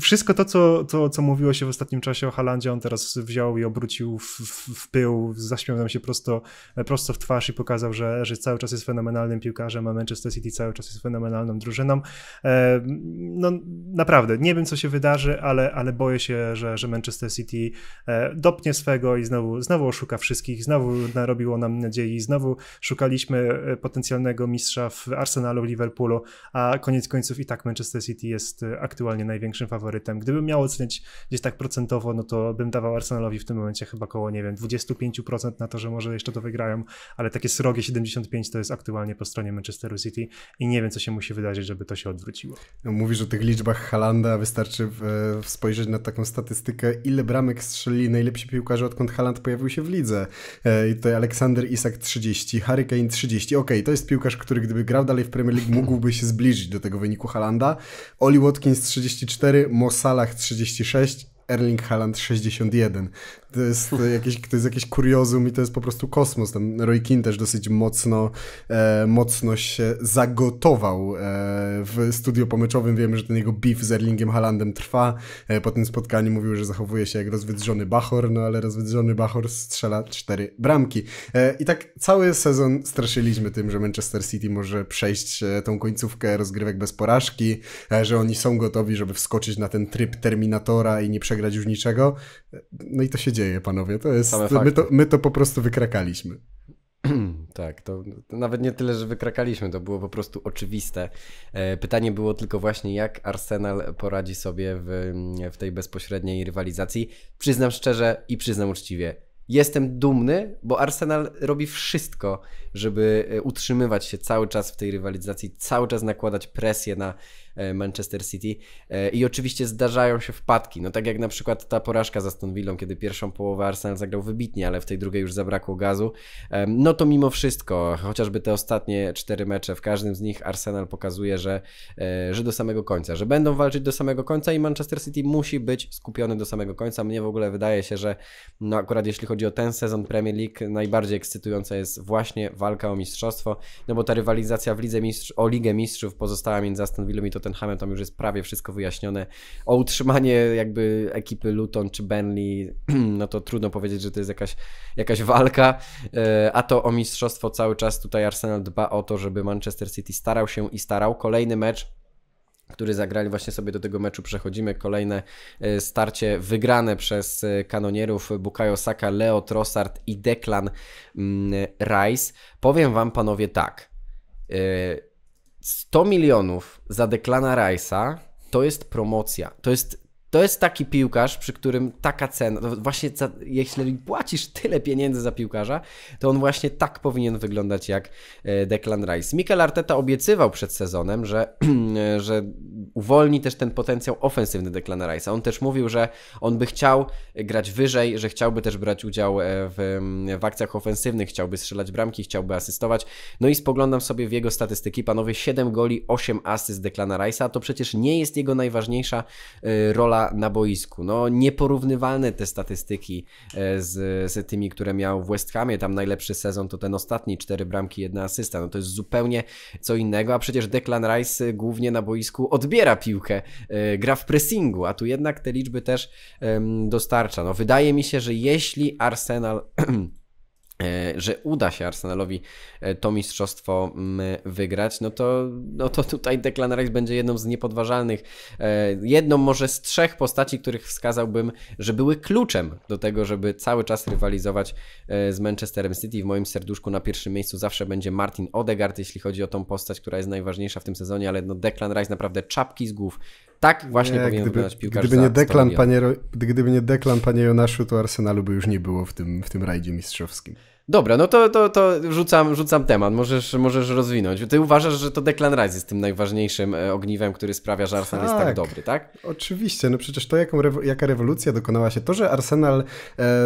wszystko to, co, to, co mówiło się w ostatnim czasie o Halandzie, on teraz wziął i obrócił w, w, w pył, zaśmiał nam się prosto, prosto w twarz i pokazał, że, że cały czas jest fenomenalnym piłkarzem, a Manchester City cały czas jest fenomenalną drużyną. E, no naprawdę, nie wiem co się wydarzy, ale, ale boję się, że, że Manchester City e, dopnie swego i znowu, znowu oszuka wszystkich, znowu narobiło nam nadziei, znowu szukaliśmy e, potencjalnego mistrza w Arsenalu, Liverpoolu, a koniec końców i tak Manchester City jest e, aktualnie największym faworytem faworytem. Gdybym miał oceniać gdzieś tak procentowo, no to bym dawał Arsenalowi w tym momencie chyba koło, nie wiem, 25% na to, że może jeszcze to wygrają, ale takie srogie 75% to jest aktualnie po stronie Manchesteru City i nie wiem, co się musi wydarzyć, żeby to się odwróciło. No, mówisz o tych liczbach Halanda, wystarczy w, w spojrzeć na taką statystykę, ile bramek strzeli najlepsi piłkarze, odkąd Haland pojawił się w lidze. E, I to Aleksander Isak 30, Harry Kane 30. Okej, okay, to jest piłkarz, który gdyby grał dalej w Premier League mógłby się zbliżyć do tego wyniku Halanda. Oli Watkins 34, Mosalach 36, Erling Haaland 61. To jest, jakieś, to jest jakieś kuriozum i to jest po prostu kosmos. Ten Roy Keane też dosyć mocno, e, mocno się zagotował e, w studio pomyczowym. Wiemy, że ten jego beef z Erlingiem Halandem trwa. E, po tym spotkaniu mówił, że zachowuje się jak rozwydrzony Bachor, no ale rozwydrzony Bachor strzela cztery bramki. E, I tak cały sezon straszyliśmy tym, że Manchester City może przejść e, tą końcówkę rozgrywek bez porażki, e, że oni są gotowi, żeby wskoczyć na ten tryb Terminatora i nie przegrać już niczego. No i to się dzieje dzieje, panowie. To jest, my to, my to po prostu wykrakaliśmy. Tak, to, to, nawet nie tyle, że wykrakaliśmy, to było po prostu oczywiste. E, pytanie było tylko właśnie, jak Arsenal poradzi sobie w, w tej bezpośredniej rywalizacji. Przyznam szczerze i przyznam uczciwie, jestem dumny, bo Arsenal robi wszystko, żeby e, utrzymywać się cały czas w tej rywalizacji, cały czas nakładać presję na, E, Manchester City. E, I oczywiście zdarzają się wpadki, no tak jak na przykład ta porażka za Aston Villą, kiedy pierwszą połowę Arsenal zagrał wybitnie, ale w tej drugiej już zabrakło gazu. E, no to mimo wszystko, chociażby te ostatnie cztery mecze, w każdym z nich Arsenal pokazuje, że, że do samego końca, że będą walczyć do samego końca i Manchester City musi być skupiony do samego końca. Mnie w ogóle wydaje się, że no akurat jeśli chodzi o ten sezon Premier League, najbardziej ekscytująca jest właśnie walka o mistrzostwo, no bo ta rywalizacja w lidze mistrz o Ligę Mistrzów pozostała między Aston Villą i to Tottenhamem tam już jest prawie wszystko wyjaśnione. O utrzymanie jakby ekipy Luton czy Burnley, no to trudno powiedzieć, że to jest jakaś, jakaś walka. E, a to o mistrzostwo cały czas tutaj Arsenal dba o to, żeby Manchester City starał się i starał. Kolejny mecz który zagrali właśnie sobie do tego meczu przechodzimy. Kolejne e, starcie wygrane przez e, kanonierów Bukayo Saka, Leo Trossard i Declan mm, Rice. Powiem wam panowie tak. 100 milionów za Declana Rice'a to jest promocja. To jest to jest taki piłkarz, przy którym taka cena, właśnie za, jeśli płacisz tyle pieniędzy za piłkarza, to on właśnie tak powinien wyglądać jak e, Declan Rice. Mikel Arteta obiecywał przed sezonem, że, że uwolni też ten potencjał ofensywny Declana Rice'a. On też mówił, że on by chciał grać wyżej, że chciałby też brać udział e, w, w akcjach ofensywnych, chciałby strzelać bramki, chciałby asystować. No i spoglądam sobie w jego statystyki, panowie 7 goli, 8 asyst Declana Rice'a, to przecież nie jest jego najważniejsza e, rola na boisku. No nieporównywalne te statystyki e, z, z tymi, które miał w West Hamie. Tam najlepszy sezon to ten ostatni, cztery bramki, jedna asysta. No to jest zupełnie co innego, a przecież Declan Rice e, głównie na boisku odbiera piłkę, e, gra w pressingu, a tu jednak te liczby też dostarcza. No wydaje mi się, że jeśli Arsenal E, że uda się Arsenalowi e, to mistrzostwo mm, wygrać, no to, no to tutaj Declan Rice będzie jedną z niepodważalnych, e, jedną może z trzech postaci, których wskazałbym, że były kluczem do tego, żeby cały czas rywalizować z Manchesterem City. W moim serduszku na pierwszym miejscu zawsze będzie Martin Odegaard, jeśli chodzi o tą postać, która jest najważniejsza w tym sezonie, ale no Declan Rice naprawdę czapki z głów. Tak właśnie nie, powinien gdyby, piłkarz gdyby nie, Declan, panie, gdyby nie Declan, panie Jonaszu, to Arsenalu by już nie było w tym, w tym rajdzie mistrzowskim. Dobra, no to, to, to rzucam, rzucam temat, możesz, możesz rozwinąć. Ty uważasz, że to Declan Rice jest tym najważniejszym e, ogniwem, który sprawia, że Arsenal tak, jest tak dobry, tak? Oczywiście, no przecież to jaką, jaka rewolucja dokonała się. To, że Arsenal e,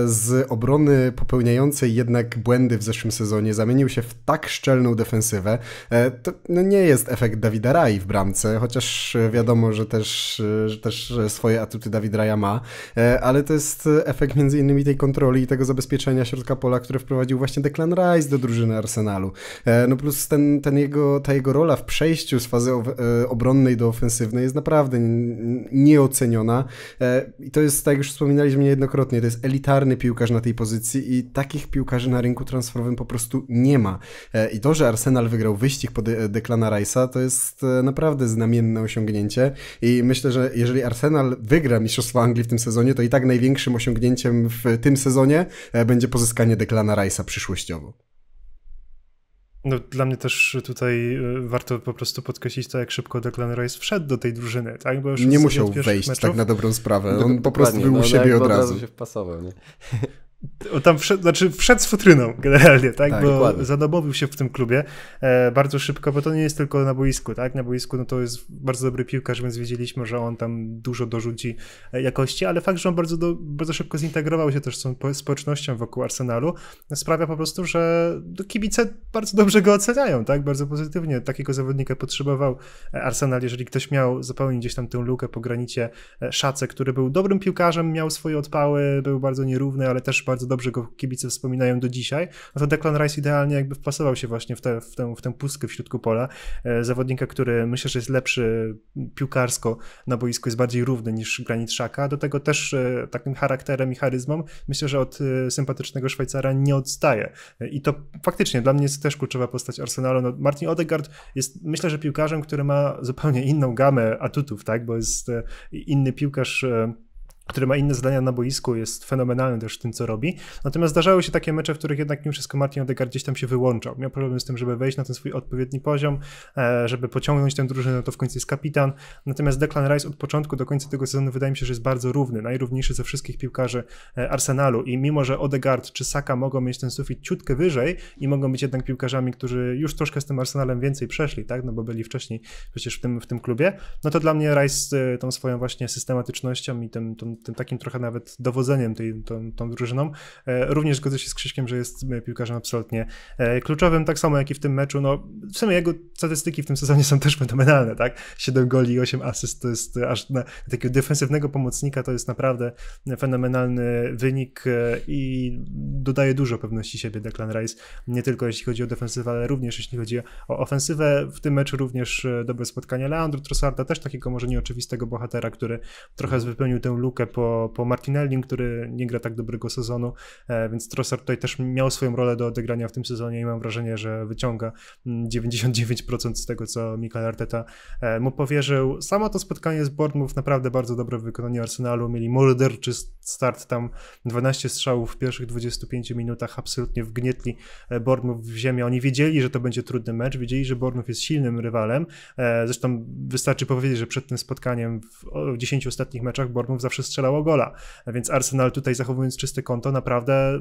z obrony popełniającej jednak błędy w zeszłym sezonie zamienił się w tak szczelną defensywę, e, to no nie jest efekt Dawida Rai w bramce, chociaż wiadomo, że też, że też swoje atuty Dawid Raja ma, ale to jest efekt między innymi tej kontroli i tego zabezpieczenia środka pola, które wprowadził wprowadził właśnie Declan Rice do drużyny Arsenalu. E, no plus ten, ten jego, ta jego rola w przejściu z fazy e, obronnej do ofensywnej jest naprawdę nieoceniona e, i to jest, tak już wspominaliśmy niejednokrotnie, to jest elitarny piłkarz na tej pozycji i takich piłkarzy na rynku transferowym po prostu nie ma. I to, że Arsenal wygrał wyścig pod Declana Rice'a, to jest naprawdę znamienne osiągnięcie i myślę, że jeżeli Arsenal wygra Mistrzostwo Anglii w tym sezonie, to i tak największym osiągnięciem w tym sezonie będzie pozyskanie Declana Rice'a Price'a przyszłościowo. No, dla mnie też tutaj y, warto po prostu podkreślić to, jak szybko Declan Rice wszedł do tej drużyny, tak? nie musiał wejść, tak meczów. tak na dobrą sprawę. On po prostu Dokładnie, był u no, siebie od razu. Od razu się wpasował, nie? Tam wszedł, znaczy wszedł z futryną generalnie, tak? tak bo dokładnie. się w tym klubie e, bardzo szybko, bo to nie jest tylko na boisku, tak? Na boisku no to jest bardzo dobry piłkarz, więc wiedzieliśmy, że on tam dużo dorzuci e, jakości, ale fakt, że on bardzo, do, bardzo szybko zintegrował się też z tą społecznością wokół Arsenalu, sprawia po prostu, że no kibice bardzo dobrze go oceniają, tak? Bardzo pozytywnie. Takiego zawodnika potrzebował e, Arsenal, jeżeli ktoś miał zapełnić gdzieś tam tę lukę po granicie e, szacę który był dobrym piłkarzem, miał swoje odpały, był bardzo nierówny, ale też bardzo dobrze go kibice wspominają do dzisiaj, no to Declan Rice idealnie jakby wpasował się właśnie w, te, w, tę, w tę pustkę w środku pola. E, zawodnika, który myślę, że jest lepszy piłkarsko na boisku, jest bardziej równy niż Granit szaka. Do tego też e, takim charakterem i charyzmą myślę, że od e, sympatycznego Szwajcara nie odstaje. I to faktycznie dla mnie jest też kluczowa postać Arsenalu. No Martin Odegaard jest myślę, że piłkarzem, który ma zupełnie inną gamę atutów, tak? bo jest inny piłkarz który ma inne zadania na boisku, jest fenomenalny też w tym, co robi. Natomiast zdarzały się takie mecze, w których jednak mimo wszystko Martin Odegaard gdzieś tam się wyłączał. Miał problem z tym, żeby wejść na ten swój odpowiedni poziom, e, żeby pociągnąć tę drużynę, no to w końcu jest kapitan. Natomiast Declan Rice od początku do końca tego sezonu wydaje mi się, że jest bardzo równy, najrówniejszy ze wszystkich piłkarzy e, Arsenalu i mimo, że Odegaard czy Saka mogą mieć ten sufit ciutkę wyżej i mogą być jednak piłkarzami, którzy już troszkę z tym Arsenalem więcej przeszli, tak, no bo byli wcześniej przecież w tym, w tym klubie, no to dla mnie Rice tą swoją właśnie systematycznością i tym, tą tym, takim trochę nawet dowodzeniem tej, tą, tą drużyną. E, również zgodzę się z Krzyśkiem, że jest e, piłkarzem absolutnie e, kluczowym, tak samo jak i w tym meczu. No, w sumie jego statystyki w tym sezonie są też fenomenalne, tak? 7 goli i 8 asyst to jest aż na takiego defensywnego pomocnika to jest naprawdę fenomenalny wynik i dodaje dużo pewności siebie Declan Rice, nie tylko jeśli chodzi o defensywę, ale również jeśli chodzi o ofensywę. W tym meczu również dobre spotkanie Leandro Trossarda, też takiego może nieoczywistego bohatera, który trochę wypełnił tę lukę po, po Martinelli, który nie gra tak dobrego sezonu, e, więc Trossard tutaj też miał swoją rolę do odegrania w tym sezonie i mam wrażenie, że wyciąga 99% mm, z tego, co Mikel Arteta e, mu powierzył. Samo to spotkanie z Bournemouth, naprawdę bardzo dobre wykonanie Arsenalu, mieli morderczy start, tam 12 strzałów w pierwszych 25 minutach, absolutnie wgnietli e, Bournemouth w ziemię. Oni wiedzieli, że to będzie trudny mecz, wiedzieli, że Bournemouth jest silnym rywalem, zresztą wystarczy powiedzieć, że przed tym spotkaniem w 10 ostatnich meczach Bournemouth zawsze strzał strzelało gola. A więc Arsenal tutaj zachowując czyste konto naprawdę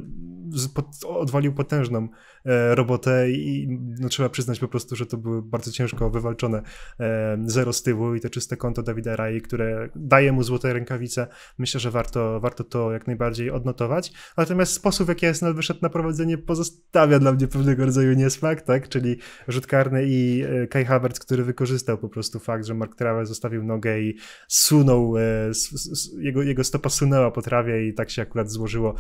odwalił potężną e, robotę i no, trzeba przyznać po prostu, że to były bardzo ciężko wywalczone e, zero z tyłu i te czyste konto Dawida Rai, które daje mu złote rękawice. Myślę, że warto, warto to jak najbardziej odnotować. Natomiast sposób, w jaki jest wyszedł na prowadzenie, pozostawia dla mnie pewnego rodzaju niesmak, tak? Czyli rzut karny i e, Kai Havertz, który wykorzystał po prostu fakt, że Mark Travers zostawił nogę i sunął, jego, jego stopa sunęła po trawie i tak się akurat złożyło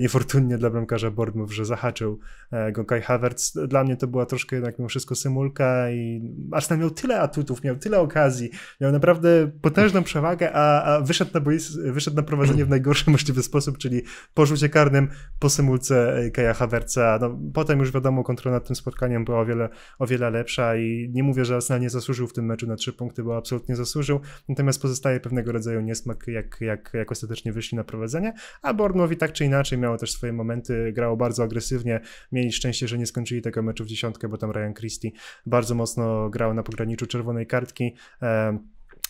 niefortunnie dla bramkarza bramkarza Bournemouth, że zahaczył e, go Kai Havertz. Dla mnie to była troszkę jednak mimo wszystko symulka i Arsenal miał tyle atutów, miał tyle okazji, miał naprawdę potężną przewagę, a, a wyszedł, na bois, wyszedł na prowadzenie w najgorszy możliwy sposób, czyli po rzucie karnym, po symulce e, Kaja Havertza. No, potem już wiadomo, kontrola nad tym spotkaniem była o wiele, o wiele lepsza i nie mówię, że Arsenal nie zasłużył w tym meczu na trzy punkty, bo absolutnie zasłużył, natomiast pozostaje pewnego rodzaju niesmak, jak, jak, jak ostatecznie wyszli na prowadzenie, a Bournemouth i tak czy inaczej miało też swoje momenty, grało bardzo agresywnie. Mieli szczęście, że nie skończyli tego meczu w dziesiątkę, bo tam Ryan Christie bardzo mocno grał na pograniczu czerwonej kartki. Um,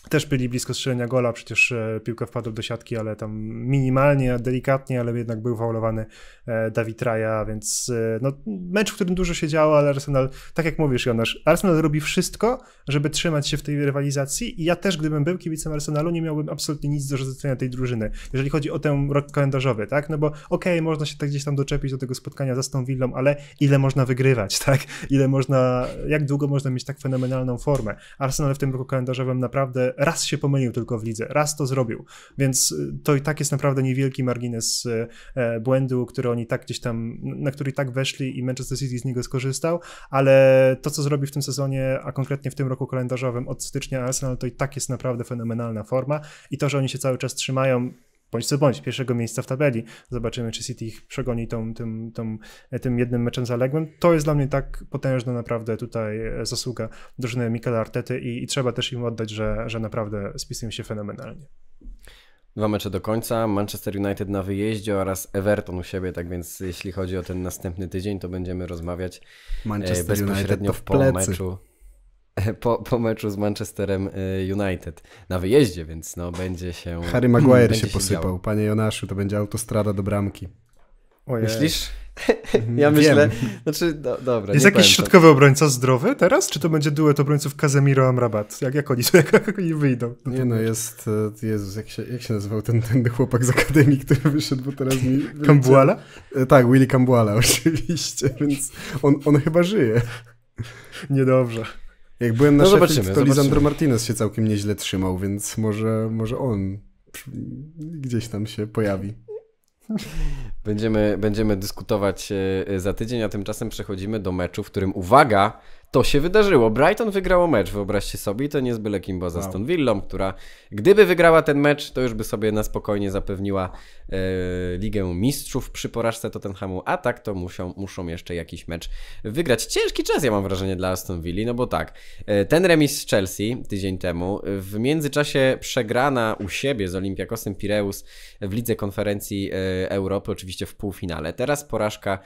też byli blisko strzelenia gola, przecież e, piłka wpadła do siatki, ale tam minimalnie, delikatnie, ale jednak był faulowany e, Dawid Raja, więc e, no, mecz, w którym dużo się działo, ale Arsenal, tak jak mówisz Jonasz, Arsenal robi wszystko, żeby trzymać się w tej rywalizacji i ja też, gdybym był kibicem Arsenalu, nie miałbym absolutnie nic do rzucenia tej drużyny, jeżeli chodzi o ten rok kalendarzowy, tak, no bo okej, okay, można się tak gdzieś tam doczepić do tego spotkania za tą willą, ale ile można wygrywać, tak, ile można, jak długo można mieć tak fenomenalną formę. Arsenal w tym roku kalendarzowym naprawdę raz się pomylił tylko w lidze, raz to zrobił, więc y, to i tak jest naprawdę niewielki margines y, e, błędu, który oni tak gdzieś tam, na który i tak weszli i Manchester City z niego skorzystał, ale to, co zrobi w tym sezonie, a konkretnie w tym roku kalendarzowym od stycznia Arsenal, to i tak jest naprawdę fenomenalna forma i to, że oni się cały czas trzymają bądź co bądź, pierwszego miejsca w tabeli. Zobaczymy, czy City ich przegoni tą, tym, tą, tym jednym meczem zaległym. To jest dla mnie tak potężna naprawdę tutaj e, zasługa drużyny Mikela Artety i, i trzeba też im oddać, że, że naprawdę spisują się fenomenalnie. Dwa mecze do końca, Manchester United na wyjeździe oraz Everton u siebie, tak więc jeśli chodzi o ten następny tydzień, to będziemy rozmawiać e, Manchester bezpośrednio United w po meczu. po, po meczu z Manchesterem y, United na wyjeździe, więc no będzie się... Harry Maguire się, się posypał. Panie Jonaszu, to będzie autostrada do bramki. Ojej. Myślisz? Mhm, ja myślę, znaczy, do, dobra. Jest jakiś środkowy obrońca zdrowy teraz? Czy to będzie duet obrońców Kazemiro Amrabat? Jak, jak, oni, jak, jak oni wyjdą? Nie no, jest, e, Jezus, jak się, jak się nazywał ten, ten chłopak z Akademii, który wyszedł, bo teraz mi... Kambuala? E, tak, Willy Kambuala oczywiście, więc on, on chyba żyje. Niedobrze. Jak byłem na no Sheffield, zobaczymy, to zobaczymy. Lisandro Martinez się całkiem nieźle trzymał, więc może, może on gdzieś tam się pojawi. Będziemy, będziemy dyskutować e, e, za tydzień, a tymczasem przechodzimy do meczu, w którym uwaga, to się wydarzyło. Brighton wygrało mecz, wyobraźcie sobie, to nie z byle kim, bo za Aston Villą, która gdyby wygrała ten mecz, to już by sobie na spokojnie zapewniła e, Ligę Mistrzów przy porażce Tottenhamu, a tak to muszą, muszą jeszcze jakiś mecz wygrać. Ciężki czas, ja mam wrażenie, dla Aston Villa, no bo tak, e, ten remis z Chelsea tydzień temu, w międzyczasie przegrana u siebie z Olympiakosem Pireus w Lidze Konferencji e, Europy, oczywiście w półfinale. Teraz porażka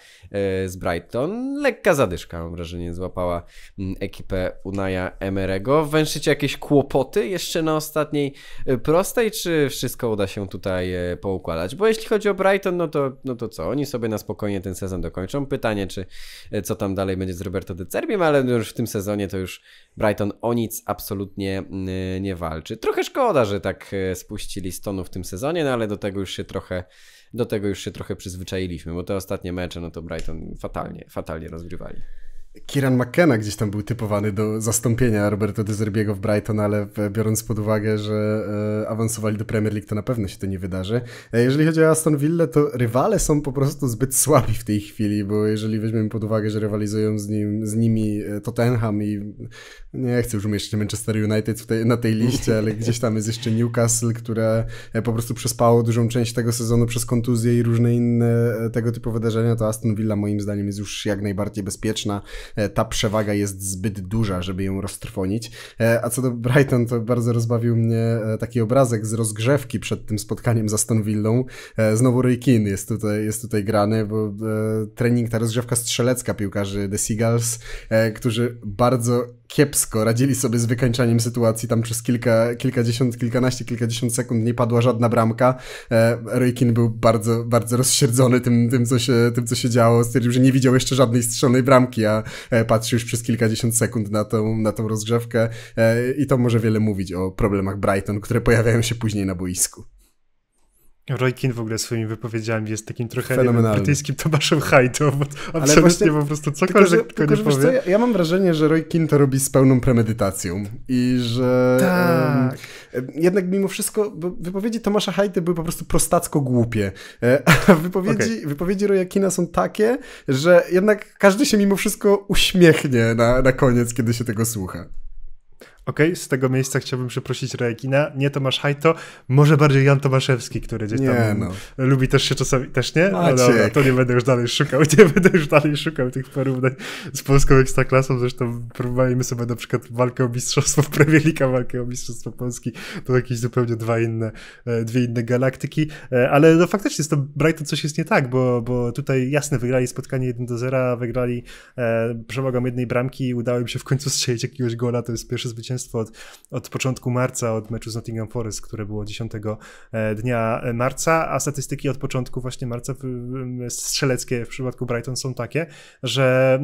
e, z Brighton, lekka zadyszka, mam wrażenie, złapała Mm, ekipę Unaja Emerego. Węszycie jakieś kłopoty jeszcze na ostatniej y, prostej, czy wszystko uda się tutaj e, poukładać? Bo jeśli chodzi o Brighton, no to, no to co? Oni sobie na spokojnie ten sezon dokończą. Pytanie, czy e, co tam dalej będzie z Roberto de Cerbiem, ale no już w tym sezonie to już Brighton o nic absolutnie mm, e, nie walczy. Trochę szkoda, że tak spuścili stonu w tym sezonie, no ale do tego już się trochę do tego już się trochę przyzwyczailiśmy, bo te ostatnie mecze, no to Brighton fatalnie, fatalnie rozgrywali. Kieran McKenna gdzieś tam był typowany do zastąpienia Roberto Dezerbiego w Brighton, ale biorąc pod uwagę, że e, awansowali do Premier League, to na pewno się to nie wydarzy. E, jeżeli chodzi o Aston Villa, to rywale są po prostu zbyt słabi w tej chwili, bo jeżeli weźmiemy pod uwagę, że rywalizują z, nim, z nimi e, Tottenham i nie chcę już umieścić Manchester United tej, na tej liście, ale gdzieś tam jest jeszcze Newcastle, które po prostu przespało dużą część tego sezonu przez kontuzje i różne inne tego typu wydarzenia, to Aston Villa moim zdaniem jest już jak najbardziej bezpieczna. E, ta przewaga jest zbyt duża, żeby ją roztrwonić. E, a co do Brighton, to bardzo rozbawił mnie e, taki obrazek z rozgrzewki przed tym spotkaniem z Aston Villą. Znowu Roy Keane jest tutaj, jest tutaj grany, bo trening, ta rozgrzewka strzelecka piłkarzy The Seagulls, którzy bardzo kiepsko radzili sobie z wykańczaniem sytuacji. Tam przez kilka, kilkadziesiąt, kilkanaście, kilkadziesiąt sekund nie padła żadna bramka. Raykin był bardzo, bardzo rozsierdzony tym, tym, co się, tym, co się działo. Stwierdził, że nie widział jeszcze żadnej strzelonej bramki, a E, patrzy już przez kilkadziesiąt sekund na tą, na tą rozgrzewkę e, i to może wiele mówić o problemach Brighton, które pojawiają się później na boisku. Roy Keane w ogóle swoimi wypowiedziami jest takim trochę brytyjskim Tomaszem Hajdą, bo Ale absolutnie właśnie, po prostu cokolwiek tylko, że, tylko nie powie. Co, ja, ja, mam wrażenie, że Roy Keane to robi z pełną premedytacją i że Um, jednak mimo wszystko wypowiedzi Tomasza Hajdy były po prostu prostacko głupie, e, a wypowiedzi, okay. wypowiedzi Roya są takie, że jednak każdy się mimo wszystko uśmiechnie na, na koniec, kiedy się tego słucha. OK, z tego miejsca chciałbym przeprosić Rekina. Nie Tomasz Hajto, może bardziej Jan Tomaszewski, który gdzieś nie, tam no. lubi też się czasami, też nie? No dobra, to nie będę już dalej szukał, nie będę już dalej szukał tych porównań z polską ekstraklasą, zresztą próbujemy sobie na przykład walkę o mistrzostwo w Premier League, walkę o mistrzostwo Polski, to jakieś zupełnie dwa inne, e, dwie inne galaktyki, e, ale no faktycznie z tym Brighton coś jest nie tak, bo, bo tutaj jasne, wygrali spotkanie 1 do 0, wygrali e, przewagą jednej bramki i udało im się w końcu strzelić jakiegoś gola, to jest pierwsze zwycięstwo zwycięstwo od, od początku marca, od meczu z Nottingham Forest, które było 10 e, dnia e, marca, a statystyki od początku właśnie marca strzeleckie w przypadku Brighton są takie, że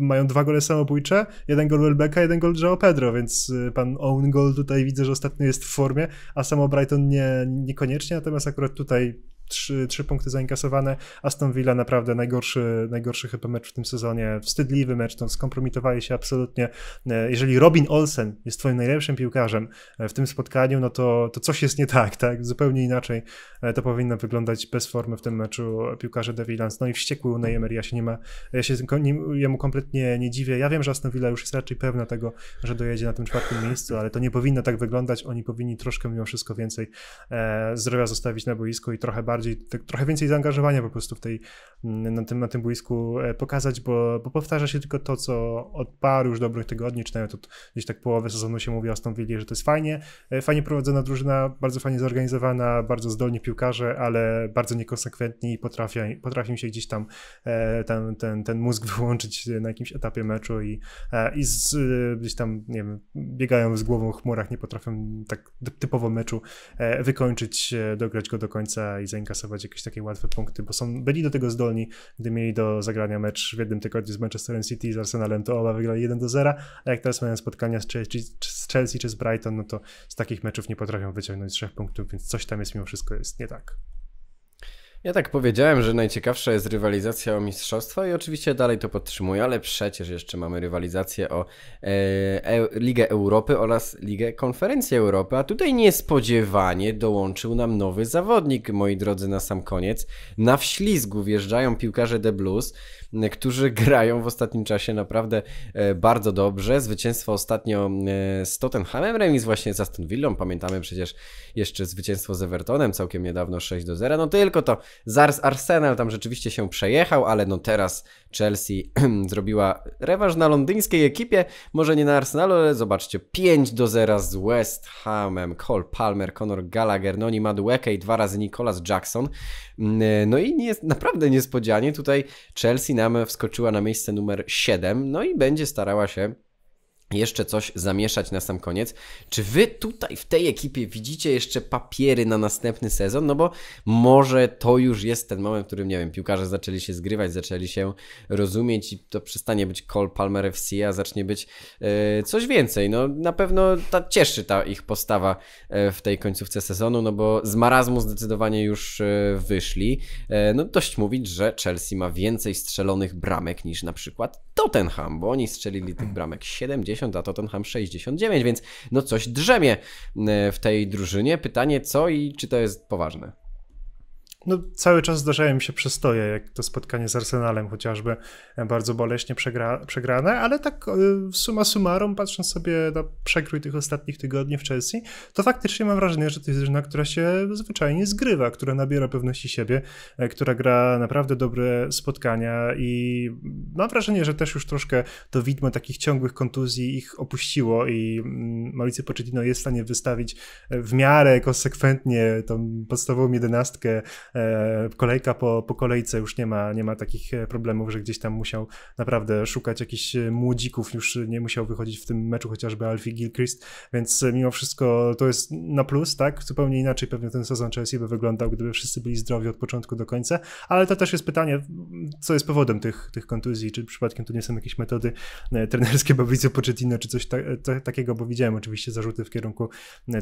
e, mają dwa gole samobójcze, jeden gol Welbecka, jeden gol João Pedro, więc pan Own Goal tutaj widzę, że ostatnio jest w formie, a samo Brighton nie, niekoniecznie, natomiast akurat tutaj trzy, trzy punkty zainkasowane. Aston Villa naprawdę najgorszy, najgorszy chyba mecz w tym sezonie. Wstydliwy mecz, to no, skompromitowali się absolutnie. E, jeżeli Robin Olsen jest twoim najlepszym piłkarzem e, w tym spotkaniu, no to, to coś jest nie tak, tak? Zupełnie inaczej e, to powinno wyglądać bez formy w tym meczu piłkarze De Villans. No i wściekły Neymar, ja się nie ma, ja się nim, jemu kompletnie nie dziwię. Ja wiem, że Aston Villa już jest raczej pewna tego, że dojedzie na tym czwartym miejscu, ale to nie powinno tak wyglądać. Oni powinni troszkę mimo wszystko więcej e, zdrowia zostawić na boisku i trochę bardziej bardziej, tak trochę więcej zaangażowania po prostu w tej, mm, na, tym, na tym boisku e, pokazać, bo, bo powtarza się tylko to, co od paru już dobrych tygodni, czy nawet od gdzieś tak połowy sezonu się mówi o Aston że to jest fajnie, e, fajnie prowadzona drużyna, bardzo fajnie zorganizowana, bardzo zdolni piłkarze, ale bardzo niekonsekwentni i potrafią, potrafią się gdzieś tam e, ten, ten, ten mózg wyłączyć na jakimś etapie meczu i, i z, gdzieś tam, nie wiem, biegają z głową w chmurach, nie potrafią tak typowo meczu wykończyć, dograć go do końca i zainteresować kasować jakieś takie łatwe punkty, bo są, byli do tego zdolni, gdy mieli do zagrania mecz w jednym tygodniu z Manchester City z Arsenalem, to oba wygrali 1 do 0, a jak teraz mają spotkania z Chelsea, z Chelsea czy z Brighton, no to z takich meczów nie potrafią wyciągnąć trzech punktów, więc coś tam jest mimo wszystko jest nie tak. Ja tak powiedziałem, że najciekawsza jest rywalizacja o mistrzostwa i oczywiście dalej to podtrzymuję, ale przecież jeszcze mamy rywalizację o e, e, Ligę Europy oraz Ligę Konferencji Europy, a tutaj niespodziewanie dołączył nam nowy zawodnik, moi drodzy, na sam koniec. Na wślizgu wjeżdżają piłkarze The Blues, którzy grają w ostatnim czasie naprawdę e, bardzo dobrze. Zwycięstwo ostatnio e, z Tottenhamem, remis właśnie z Aston Villą, pamiętamy przecież jeszcze zwycięstwo z Evertonem całkiem niedawno 6 do 0, no tylko to Zars Arsenal tam rzeczywiście się przejechał, ale no teraz Chelsea zrobiła rewanż na londyńskiej ekipie, może nie na Arsenalu, ale zobaczcie, 5 do 0 z West Hamem, Cole Palmer, Conor Gallagher, Noni Madueke i dwa razy Nicolas Jackson. Mm, no i nie, naprawdę niespodzianie, tutaj Chelsea nam wskoczyła na miejsce numer 7, no i będzie starała się jeszcze coś zamieszać na sam koniec. Czy wy tutaj w tej ekipie widzicie jeszcze papiery na następny sezon? No bo może to już jest ten moment, w którym, nie wiem, piłkarze zaczęli się zgrywać, zaczęli się rozumieć i to przestanie być Cole Palmer FC, a zacznie być e, coś więcej. No na pewno ta, cieszy ta ich postawa e, w tej końcówce sezonu, no bo z marazmu zdecydowanie już e, wyszli. no dość mówić, że Chelsea ma więcej strzelonych bramek niż na przykład Tottenham, bo oni strzelili tych bramek 70 70, a Tottenham 69, więc no coś drzemie e, w tej drużynie. Pytanie co i czy to jest poważne? no, cały czas zdarzają mi się przestoje, jak to spotkanie z Arsenalem chociażby, e, bardzo boleśnie przegra, przegrane, ale tak e, suma summarum, patrząc sobie na przekrój tych ostatnich tygodni w Chelsea, to faktycznie mam wrażenie, że to jest drużyna, która się zwyczajnie zgrywa, która nabiera pewności siebie, e, która gra naprawdę dobre spotkania i mam wrażenie, że też już troszkę to widmo takich ciągłych kontuzji ich opuściło i mm, Malice Pochettino jest w stanie wystawić w miarę konsekwentnie tą podstawową jedenastkę E, kolejka po, po kolejce już nie ma, nie ma takich e, problemów, że gdzieś tam musiał naprawdę szukać jakichś e, młodzików, już nie musiał wychodzić w tym meczu chociażby Alfie Gilchrist, więc mimo wszystko to jest na plus, tak? Zupełnie inaczej pewnie ten sezon Chelsea by wyglądał, gdyby wszyscy byli zdrowi od początku do końca, ale to też jest pytanie, co jest powodem tych, tych kontuzji, czy przypadkiem to nie są jakieś metody trenerskie widzę Pochettino, czy coś ta, ta, takiego, bo widziałem oczywiście zarzuty w kierunku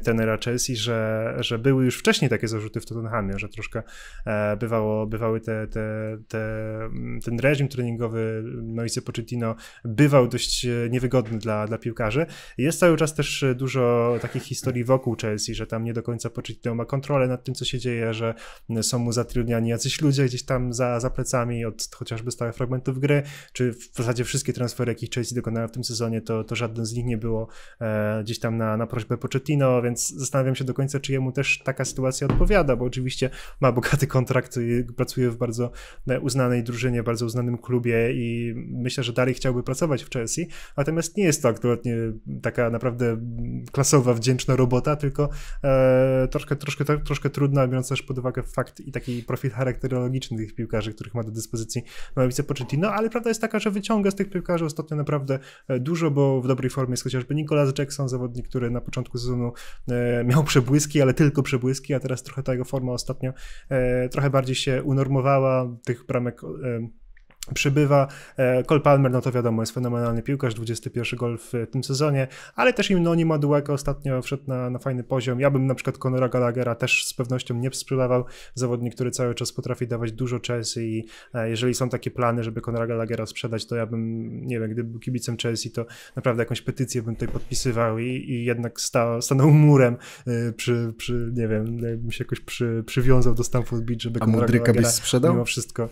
tenera Chelsea, że, że były już wcześniej takie zarzuty w Tottenhamie, że troszkę E, bywało, bywały te, te, te, mm, ten reżim treningowy Noise Pochettino bywał dość e, niewygodny dla, dla piłkarzy. Jest cały czas też e, dużo takich historii wokół Chelsea, że tam nie do końca Pochettino ma kontrolę nad tym, co się dzieje, że mm, są mu zatrudniani jacyś ludzie gdzieś tam za, za plecami od chociażby stałych fragmentów gry, czy w zasadzie wszystkie transfery, jakich Chelsea dokonała w tym sezonie, to, to żaden z nich nie było e, gdzieś tam na, na prośbę Pochettino, więc zastanawiam się do końca, czy jemu też taka sytuacja odpowiada, bo oczywiście ma bogaty kontrakt, pracuje w bardzo e, uznanej drużynie, bardzo uznanym klubie i myślę, że dalej chciałby pracować w Chelsea, natomiast nie jest to aktualnie taka naprawdę klasowa, wdzięczna robota, tylko e, troszkę, troszkę, troszkę trudna, biorąc też pod uwagę fakt i taki profil charakterologiczny tych piłkarzy, których ma do dyspozycji Mauricio Pochettino, no, ale prawda jest taka, że wyciąga z tych piłkarzy ostatnio naprawdę e, dużo, bo w dobrej formie jest chociażby Nicolas Jackson, zawodnik, który na początku sezonu e, miał przebłyski, ale tylko przebłyski, a teraz trochę ta jego forma ostatnio E, trochę bardziej się unormowała, tych bramek e, przybywa. E, Cole Palmer, no to wiadomo, jest fenomenalny piłkarz, 21 gol w e, tym sezonie, ale też im Noni Madueka ostatnio wszedł na, na fajny poziom. Ja bym na przykład Conora Gallaghera też z pewnością nie sprzedawał. Zawodnik, który cały czas potrafi dawać dużo Chelsea i e, jeżeli są takie plany, żeby Conora Gallaghera sprzedać, to ja bym, nie wiem, gdyby był kibicem Chelsea, to naprawdę jakąś petycję bym tutaj podpisywał i, i jednak stał stanął murem przy, przy, nie wiem, bym się jakoś przy, przywiązał do Stanford Beach, żeby A Conora Gallaghera sprzedał? mimo wszystko...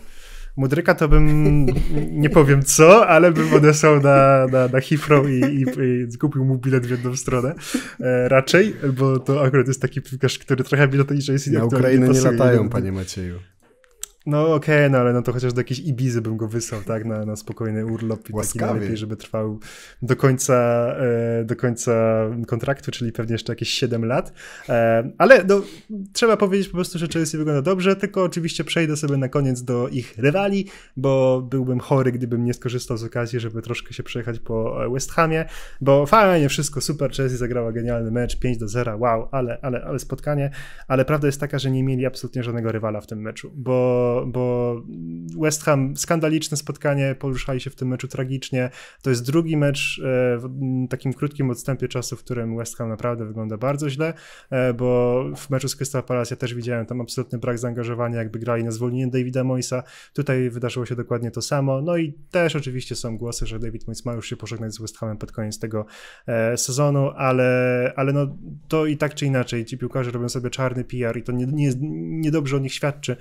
Mudryka to bym, nie powiem co, ale bym odesłał na, na, na Heathrow i, i, i kupił mu bilet w jedną stronę. E, raczej, bo to akurat jest taki piłkarz, który trochę biletonicznie jest Na Ukrainę nie latają, panie Macieju. No okej, okay, no ale no to chociaż do jakiejś Ibizy bym go wysłał, tak, na, na spokojny urlop i Łaskawie. taki najlepiej, żeby trwał do końca, e, do końca kontraktu, czyli pewnie jeszcze jakieś 7 lat, e, ale no, trzeba powiedzieć po prostu, że Chelsea wygląda dobrze, tylko oczywiście przejdę sobie na koniec do ich rywali, bo byłbym chory, gdybym nie skorzystał z okazji, żeby troszkę się przejechać po West Hamie, bo fajnie, wszystko super, Chelsea zagrała genialny mecz, 5 do 0, wow, ale, ale, ale spotkanie, ale prawda jest taka, że nie mieli absolutnie żadnego rywala w tym meczu, bo bo, West Ham skandaliczne spotkanie, poruszali się w tym meczu tragicznie. To jest drugi mecz e, w takim krótkim odstępie czasu, w którym West Ham naprawdę wygląda bardzo źle, e, bo w meczu z Crystal Palace ja też widziałem tam absolutny brak zaangażowania, jakby grali na zwolnienie Davida Moisa. Tutaj wydarzyło się dokładnie to samo. No i też oczywiście są głosy, że David Moyes ma już się pożegnać z West Hamem pod koniec tego e, sezonu, ale, ale no to i tak czy inaczej ci piłkarze robią sobie czarny PR i to niedobrze nie, nie, nie o nich świadczy.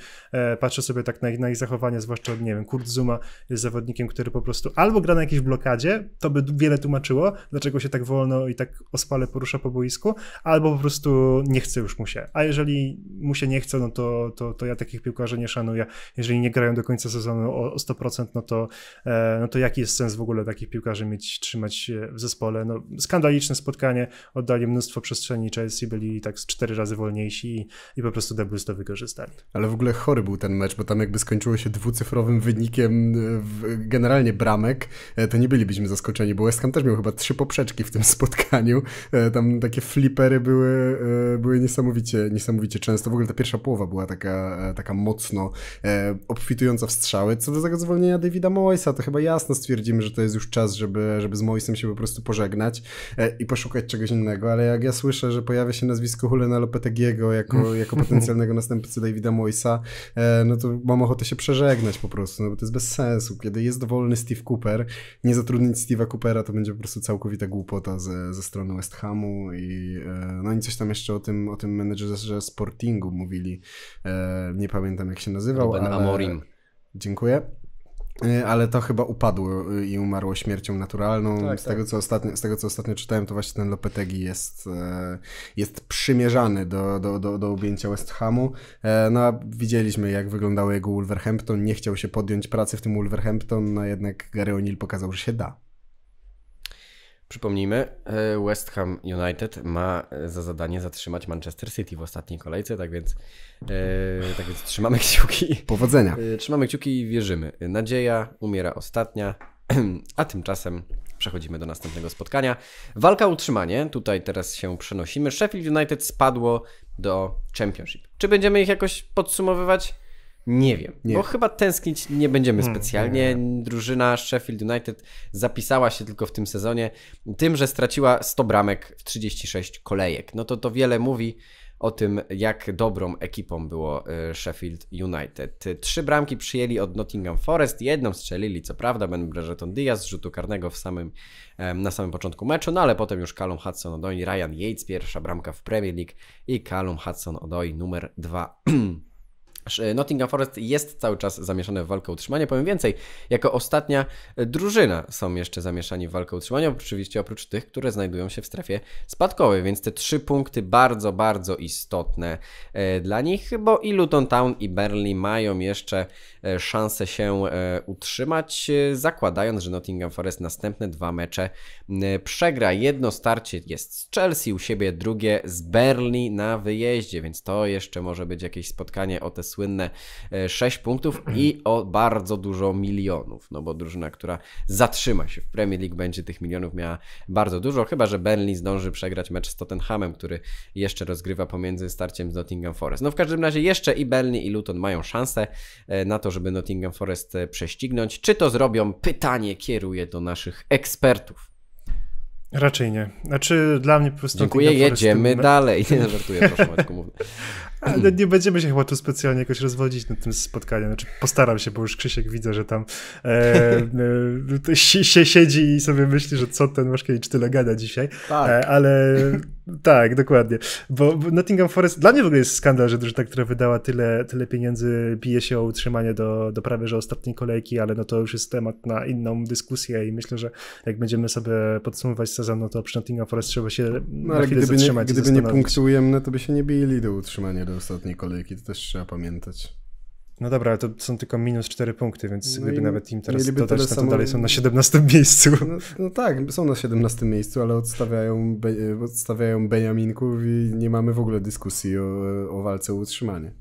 Patrzę sobie tak na, na ich zachowania, zwłaszcza od, nie wiem, Kurt Zuma jest zawodnikiem, który po prostu albo gra na jakiejś blokadzie, to by wiele tłumaczyło, dlaczego się tak wolno i tak ospale porusza po boisku, albo po prostu nie chce już mu się. A jeżeli mu się nie chce, no to, to, to ja takich piłkarzy nie szanuję. Jeżeli nie grają do końca sezonu o, o 100%, no to, e, no to jaki jest sens w ogóle takich piłkarzy mieć, trzymać w zespole? No, skandaliczne spotkanie, oddali mnóstwo przestrzeni Chelsea, byli tak z cztery razy wolniejsi i, i po prostu The to wykorzystali. Ale w ogóle chory był ten mecz, bo tam jakby skończyło się dwucyfrowym wynikiem e, generalnie bramek, e, to nie bylibyśmy zaskoczeni, bo West Ham też miał chyba trzy poprzeczki w tym spotkaniu. E, tam takie flipery były, były niesamowicie, niesamowicie często. W ogóle ta pierwsza połowa była taka, taka mocno obfitująca w strzały. Co do tego zwolnienia Davida Moysa, to chyba jasno stwierdzimy, że to jest już czas, żeby, żeby z Moysem się po prostu pożegnać i poszukać czegoś innego, ale jak ja słyszę, że pojawia się nazwisko Hulena Lopetegiego jako, jako potencjalnego następcy Davida Moysa, no to to mam ochotę się przeżegnać po prostu, no bo to jest bez sensu. Kiedy jest wolny Steve Cooper, nie zatrudnić Steve'a Coopera to będzie po prostu całkowita głupota ze, ze strony West Hamu i e, no i coś tam jeszcze o tym, o tym menedżerze Sportingu mówili, e, nie pamiętam jak się nazywał, Ruben ale... Amorim. Dziękuję. Y, ale to chyba upadło y, i umarło śmiercią naturalną. Tak, z, tak. Tego, co ostatnio, z tego, co ostatnio czytałem, to właśnie ten Lopetegi jest, e, jest przymierzany do, do, do, do objęcia West Hamu. E, no a widzieliśmy, jak wyglądało jego Wolverhampton. Nie chciał się podjąć pracy w tym Wolverhampton, no jednak Gary O'Neill pokazał, że się da. Przypomnijmy, e, West Ham United ma e, za zadanie zatrzymać Manchester City w ostatniej kolejce, tak więc, e, tak więc trzymamy kciuki. Powodzenia. E, trzymamy kciuki i wierzymy. Nadzieja umiera ostatnia, a tymczasem przechodzimy do następnego spotkania. Walka utrzymanie, tutaj teraz się przenosimy. Sheffield United spadło do Championship. Czy będziemy ich jakoś podsumowywać? Nie wiem, nie. bo chyba tęsknić nie będziemy hmm, specjalnie. nie. Drużyna Sheffield United zapisała się tylko w tym sezonie tym, że straciła 100 bramek w 36 kolejek. No to to wiele mówi o tym, jak dobrą ekipą było y, Sheffield United. Trzy bramki przyjęli od Nottingham Forest, jedną strzelili, co prawda, Ben Brereton Diaz z rzutu karnego w samym, na samym początku meczu, no ale potem już Callum Hudson-Odoi, Ryan Yates, pierwsza bramka w Premier League i Callum Hudson-Odoi numer dwa. E, Nottingham Forest jest cały czas zamieszany w walkę o utrzymanie. Powiem więcej, jako ostatnia drużyna są jeszcze zamieszani w walkę o utrzymanie, oczywiście oprócz tych, które znajdują się w strefie spadkowej, więc te trzy punkty bardzo, bardzo istotne e, dla nich, bo i Luton Town i Burnley mają jeszcze e, szansę się utrzymać, zakładając, że Nottingham Forest następne dwa mecze przegra. Jedno starcie jest z Chelsea u siebie, drugie z Burnley na wyjeździe, więc to jeszcze może być jakieś spotkanie o te słynne 6 e, punktów i o bardzo dużo milionów, no bo drużyna, która zatrzyma się w Premier League będzie tych milionów miała bardzo dużo, chyba że Burnley zdąży przegrać mecz z Tottenhamem, który jeszcze rozgrywa pomiędzy starciem z Nottingham Forest. No w każdym razie jeszcze i Burnley i Luton mają szansę e, na to, żeby Nottingham Forest e, prześcignąć. Czy to zrobią? Pytanie kieruję do naszych ekspertów. Raczej nie. Znaczy dla mnie po prostu... Dziękuję, jedziemy Forest... dalej. Nie żartuję, proszę Maćku, Ale nie będziemy się chyba tu specjalnie jakoś rozwodzić na tym spotkaniu. Znaczy postaram się, bo już Krzysiek widzę, że tam e, e się, siedzi i sobie myśli, że co ten Maszkiewicz tyle gada dzisiaj. Tak. E, ale tak, dokładnie. Bo Nottingham Forest, dla mnie w ogóle jest skandal, że drużyna, która wydała tyle, tyle pieniędzy, bije się o utrzymanie do, do prawie że ostatniej kolejki, ale no to już jest temat na inną dyskusję i myślę, że jak będziemy sobie podsumować sezon, no to przy Nottingham Forest trzeba się no, ale gdyby nie, gdyby nie punkty ujemne, to by się nie bili do utrzymania do ostatniej kolejki, to też trzeba pamiętać. No dobra, ale to są tylko minus 4 punkty, więc no gdyby nawet im teraz dodać, to samo... dalej są na 17 miejscu. No, no, tak, są na 17 miejscu, ale odstawiają, be, odstawiają Benjaminków i nie mamy w ogóle dyskusji o, o walce o utrzymanie.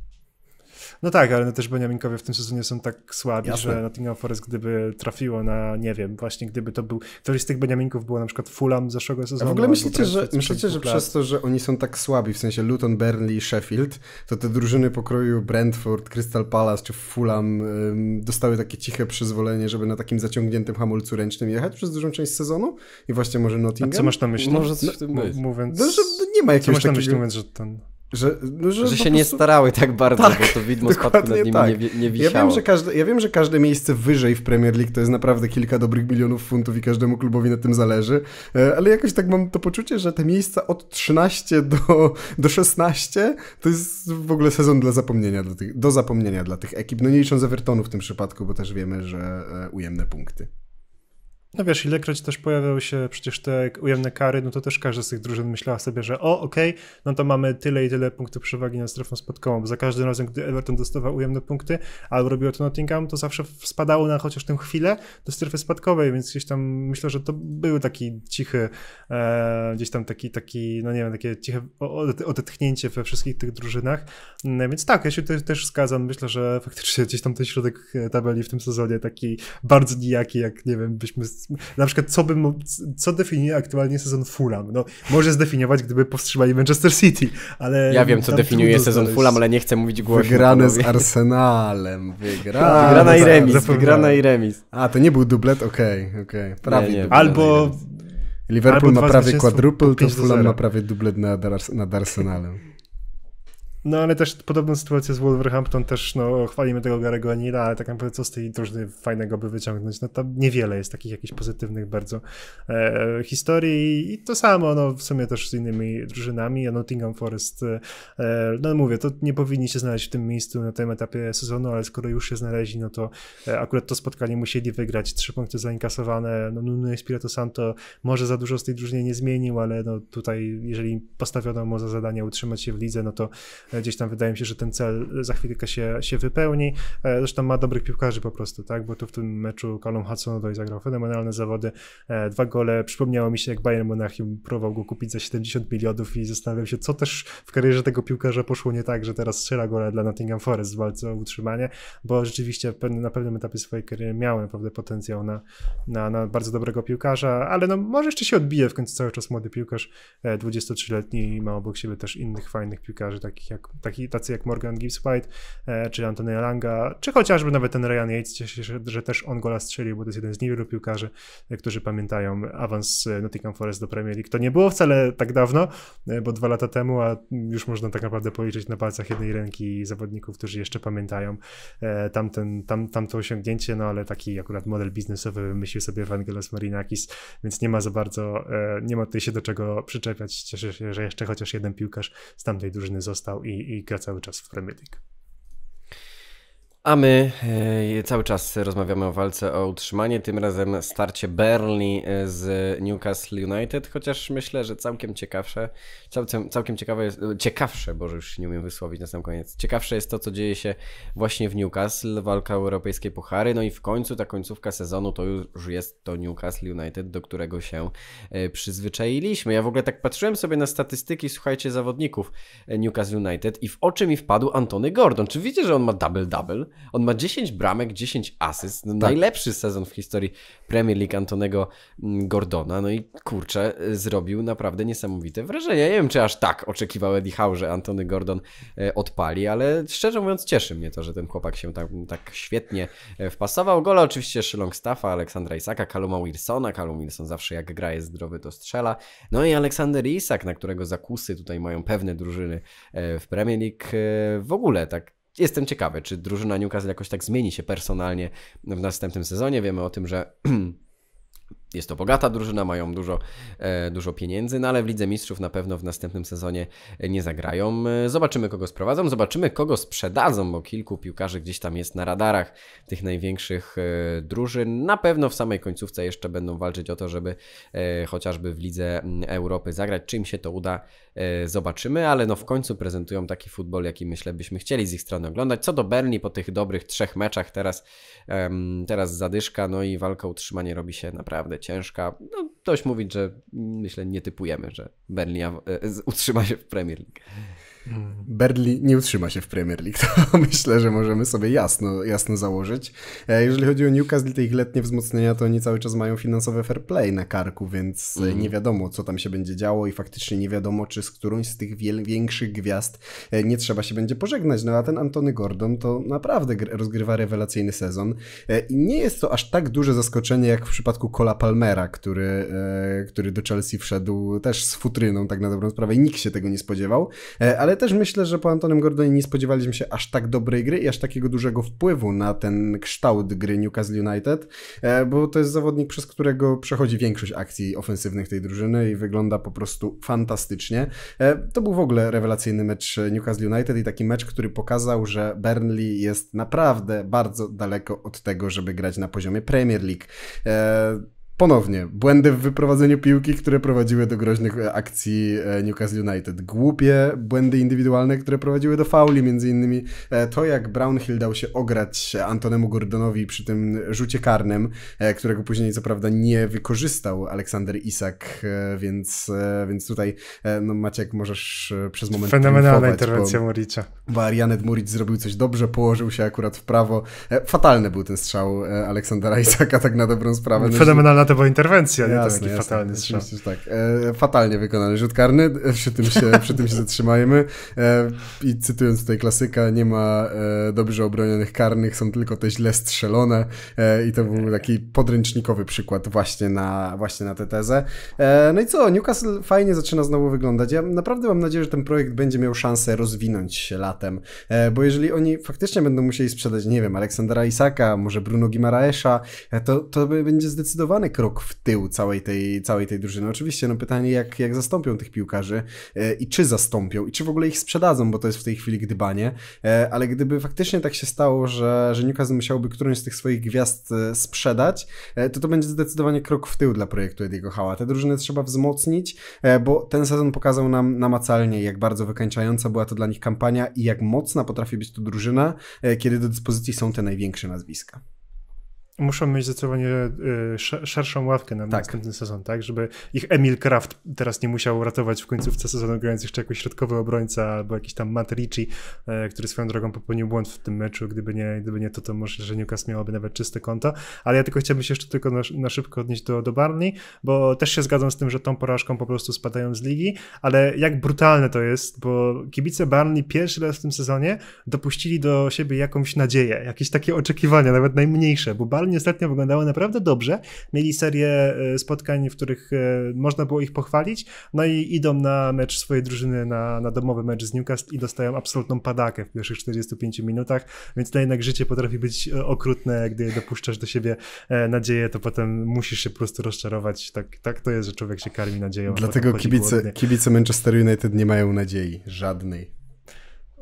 No tak, ale no też Beniaminkowie w tym sezonie są tak słabi, Jasne. że Nottingham Forest gdyby trafiło na, nie wiem, właśnie gdyby to był, ktoś z tych Beniaminków było na przykład Fulham zeszłego sezonu. A w ogóle myślicie, że, myślicie że przez to, że oni są tak słabi, w sensie Luton, Burnley, Sheffield, to te drużyny pokroju Brentford, Crystal Palace czy Fulham ym, dostały takie ciche przyzwolenie, żeby na takim zaciągniętym hamulcu ręcznym jechać przez dużą część sezonu? I właśnie może Nottingham? A co masz na myśli? Może coś w tym mówiąc... No, że nie ma jakiegoś co masz na myśli, mówiąc, że ten... Że, no, że, że się prostu... nie starały tak bardzo, tak, bo to widmo spadku nad nimi tak. nie, nie wisiało. Ja wiem, że każde, ja wiem, że każde miejsce wyżej w Premier League to jest naprawdę kilka dobrych milionów funtów i każdemu klubowi na tym zależy, e, ale jakoś tak mam to poczucie, że te miejsca od 13 do, do 16 to jest w ogóle sezon dla zapomnienia, tych, do zapomnienia dla tych ekip, no nie licząc Evertonu w tym przypadku, bo też wiemy, że e, ujemne punkty. No wiesz, ilekroć też pojawiały się przecież te ujemne kary, no to też każda z tych drużyn myślała sobie, że o, okej, okay, no to mamy tyle i tyle punktów przewagi nad strefą spadkową, bo za każdym razem, gdy Everton dostawał ujemne punkty, albo robiło to Nottingham, to zawsze spadało na chociaż tę chwilę do strefy spadkowej, więc gdzieś tam myślę, że to był taki cichy, e, gdzieś tam taki, taki, no nie wiem, takie ciche odetchnięcie we wszystkich tych drużynach, mm, więc tak, ja się też, też zgadzam, myślę, że faktycznie gdzieś tam ten środek e, tabeli w tym sezonie taki bardzo nijaki, jak nie wiem, byśmy na przykład co, bym, co definiuje aktualnie sezon Fulham? No, może zdefiniować, gdyby powstrzymali Manchester City, ale... Ja wiem, co definiuje sezon Fulham, ale nie chcę mówić głośno. Wygrane z Arsenalem, wygrane. Tak, wygrana i tak, remis, wygrana i remis. A, to nie był dublet? Okej, okay, okej. Okay. Prawie nie, nie, Albo... Liverpool Albo ma prawie quadruple, to Fulham ma prawie dublet nad, nad Arsenalem. No ale też podobną sytuację z Wolverhampton też, no chwalimy tego Garego Anila, ale tak naprawdę co z tej drużyny fajnego by wyciągnąć? No tam niewiele jest takich jakichś pozytywnych bardzo e, historii i to samo, no w sumie też z innymi drużynami, no, Nottingham Forest, e, e, no mówię, to nie powinni się znaleźć w tym miejscu na tym etapie sezonu, ale skoro już się znaleźli, no to e, akurat to spotkanie musieli wygrać, trzy punkty zainkasowane, no Nuno Espirito Santo może za dużo z tej drużyny nie zmienił, ale no tutaj, jeżeli postawiono mu za zadanie utrzymać się w lidze, no to E, gdzieś tam wydaje mi się, że ten cel e, za chwilkę się, się wypełni. E, zresztą ma dobrych piłkarzy po prostu, tak? Bo tu w tym meczu Colum Hudson-Odoi zagrał fenomenalne zawody. Dwa gole. Przypomniało mi się, jak Bayern Monachium próbował go kupić za 70 milionów i zastanawiam się, co też w karierze tego piłkarza poszło nie tak, że teraz strzela gole dla Nottingham Forest w walce o utrzymanie, bo rzeczywiście na pewnym etapie swojej kariery miał naprawdę potencjał na, na, na bardzo dobrego piłkarza, ale no może jeszcze się odbije w końcu cały czas młody piłkarz, 23-letni i ma obok siebie też innych fajnych piłkarzy, takich jak taki, tacy jak Morgan Gibbs White e, czy Antony Langa, czy chociażby nawet ten Ryan Yates, cieszę się, że też on gola strzelił, bo to jest jeden z niewielu piłkarzy, e, którzy pamiętają awans e, Nottingham Forest do Premier League. To nie było wcale tak dawno, bo dwa lata temu, a już można tak naprawdę policzyć na palcach jednej ręki zawodników, którzy jeszcze pamiętają tamten, tam, tamto osiągnięcie, no ale taki akurat model biznesowy wymyślił sobie Evangelos Marinakis, więc nie ma za bardzo, nie ma tutaj się do czego przyczepiać. Cieszę się, że jeszcze chociaż jeden piłkarz z tamtej drużyny został i i, i gra cały czas w Premier League. A my e, cały czas rozmawiamy o walce o utrzymanie, tym razem starcie Burnley z Newcastle United, chociaż myślę, że całkiem ciekawsze, całkiem, całkiem ciekawe jest, e, ciekawsze, bo już nie umiem wysłowić na sam koniec, ciekawsze jest to, co dzieje się właśnie w Newcastle, walka europejskiej puchary, no i w końcu ta końcówka sezonu to już jest to Newcastle United, do którego się e, przyzwyczailiśmy. Ja w ogóle tak patrzyłem sobie na statystyki, słuchajcie, zawodników Newcastle United i w oczy mi wpadł Antony Gordon. Czy widzicie, że on ma double-double? On ma 10 bramek, 10 asyst. No tak. Najlepszy sezon w historii Premier League Antonego mm, Gordona. No i kurczę, y, zrobił naprawdę niesamowite wrażenie. nie wiem, czy aż tak oczekiwał Eddie Howe, że Antony Gordon y, odpali, ale szczerze mówiąc cieszy mnie to, że ten chłopak się tak, tak świetnie y, wpasował. Gola oczywiście Szylong Staffa, Aleksandra Isaka, Kaluma Wilsona. Kalum Wilson zawsze jak gra jest zdrowy, to strzela. No i Aleksander Isak, na którego zakusy tutaj mają pewne drużyny w Premier League. W ogóle tak Jestem ciekawy, czy drużyna Newcastle jakoś tak zmieni się personalnie w następnym sezonie. Wiemy o tym, że jest to bogata drużyna, mają dużo, e, dużo pieniędzy, no ale w Lidze Mistrzów na pewno w następnym sezonie e, nie zagrają. E, zobaczymy, kogo sprowadzą, zobaczymy, kogo sprzedadzą, bo kilku piłkarzy gdzieś tam jest na radarach tych największych drużyn. Na pewno w samej końcówce jeszcze będą walczyć o to, żeby chociażby w Lidze Europy zagrać. Czy im się to uda, zobaczymy, ale no w końcu prezentują taki futbol, jaki myślę byśmy chcieli z ich strony oglądać. Co do Berni po tych dobrych trzech meczach, teraz, teraz zadyszka, no i walka o utrzymanie robi się naprawdę ciężka. No, dość mówić, że myślę, nie typujemy, że Burnley e, utrzyma się w Premier League. Berli nie utrzyma się w Premier League. To myślę, że możemy sobie jasno, jasno założyć. E, jeżeli chodzi o Newcastle, te ich letnie wzmocnienia, to oni cały czas mają finansowe fair play na karku, więc e, mhm. nie wiadomo, co tam się będzie działo i faktycznie nie wiadomo, czy z którąś z tych większych gwiazd e, nie trzeba się będzie pożegnać. No a ten Antony Gordon to naprawdę rozgrywa rewelacyjny sezon i nie jest to aż tak duże zaskoczenie, jak w przypadku Cola Palmera, który, który do Chelsea wszedł też z futryną, tak na dobrą sprawę i nikt się tego nie spodziewał, ale ale też myślę, że po Antonym Gordonie nie spodziewaliśmy się aż tak dobrej gry i aż takiego dużego wpływu na ten kształt gry Newcastle United, e, bo to jest zawodnik, przez którego przechodzi większość akcji ofensywnych tej drużyny i wygląda po prostu fantastycznie. E, to był w ogóle rewelacyjny mecz Newcastle United i taki mecz, który pokazał, że Burnley jest naprawdę bardzo daleko od tego, żeby grać na poziomie Premier League. E, Ponownie, błędy w wyprowadzeniu piłki, które prowadziły do groźnych e, akcji e, Newcastle United. Głupie błędy indywidualne, które prowadziły do fauli, między innymi e, to, jak Brownhill dał się ograć Antonemu Gordonowi przy tym rzucie karnym, którego później co prawda nie wykorzystał Aleksander Isak, więc, więc tutaj no Maciek możesz przez moment Fenomenalna interwencja bo, Muricza. Bo Arianet Muric zrobił coś dobrze, położył się akurat w prawo. Fatalny był ten strzał Aleksandra Isaka, tak na dobrą sprawę. Fenomenalna no to była interwencja, jasne, nie? To taki jasne, fatalny strzał. Tak. E, fatalnie wykonany rzut karny, przy tym się, przy tym się zatrzymajmy. E, I cytując tutaj klasyka, nie ma e, dobrze obronionych karnych, są tylko te źle strzelone e, i to był taki podręcznikowy przykład właśnie na, właśnie na tę tezę. E, no i co, Newcastle fajnie zaczyna znowu wyglądać. Ja naprawdę mam nadzieję, że ten projekt będzie miał szansę rozwinąć się latem, e, bo jeżeli oni faktycznie będą musieli sprzedać, nie wiem, Aleksandra Isaka, może Bruno Gimaraesza, to, to będzie zdecydowany krok w tył całej tej, całej tej drużyny. Oczywiście, no pytanie, jak, jak zastąpią tych piłkarzy e, i czy zastąpią i czy w ogóle ich sprzedadzą, bo to jest w tej chwili gdybanie, e, ale gdyby faktycznie tak się stało, że, że Newcastle musiałby którąś z tych swoich gwiazd e, sprzedać, to to będzie zdecydowanie krok w tył dla projektu Ediego Hała. Te drużyny trzeba wzmocnić, bo ten sezon pokazał nam namacalnie, jak bardzo wykańczająca była to dla nich kampania i jak mocna potrafi być to drużyna, kiedy do dyspozycji są te największe nazwiska muszą mieć zdecydowanie e, szerszą ławkę na tak. następny sezon, tak? Żeby ich Emil Kraft teraz nie musiał ratować w końcówce sezonu, grając jeszcze jako środkowy obrońca albo jakiś tam Matt Ricci, e, który swoją drogą popełnił błąd w tym meczu. Gdyby nie, gdyby nie to, to może, że Newcastle miałoby nawet czyste konto. Ale ja tylko chciałbym się jeszcze tylko na, na szybko odnieść do, do Barney, bo też się zgadzam z tym, że tą porażką po prostu spadają z ligi, ale jak brutalne to jest, bo kibice Barney pierwszy raz w tym sezonie dopuścili do siebie jakąś nadzieję, jakieś takie oczekiwania, nawet najmniejsze, bo Barney paradoksalnie ostatnio wyglądały naprawdę dobrze. Mieli serię e, spotkań, w których e, można było ich pochwalić, no i idą na mecz swojej drużyny, na, na domowy mecz z Newcastle i dostają absolutną padakę w pierwszych 45 minutach, więc to jednak życie potrafi być e, okrutne, gdy dopuszczasz do siebie nadzieję, to potem musisz się po prostu rozczarować. Tak, tak to jest, że człowiek się karmi nadzieją. Dlatego kibice, kibice Manchester United nie mają nadziei żadnej.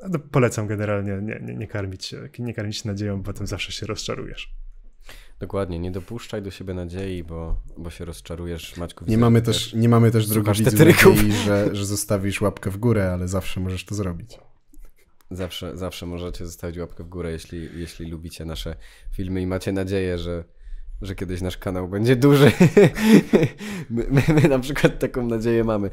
No, polecam generalnie nie, nie, nie, karmić, nie karmić nadzieją, bo potem zawsze się rozczarujesz. Dokładnie, nie dopuszczaj do siebie nadziei, bo, bo się rozczarujesz, Maćku. Nie mamy też, nie mamy też drugiego widzu że, że zostawisz łapkę w górę, ale zawsze możesz to zrobić. Zawsze, zawsze możecie zostawić łapkę w górę, jeśli, jeśli lubicie nasze filmy i macie nadzieję, że, że kiedyś nasz kanał będzie duży. my, my, my, na przykład taką nadzieję mamy.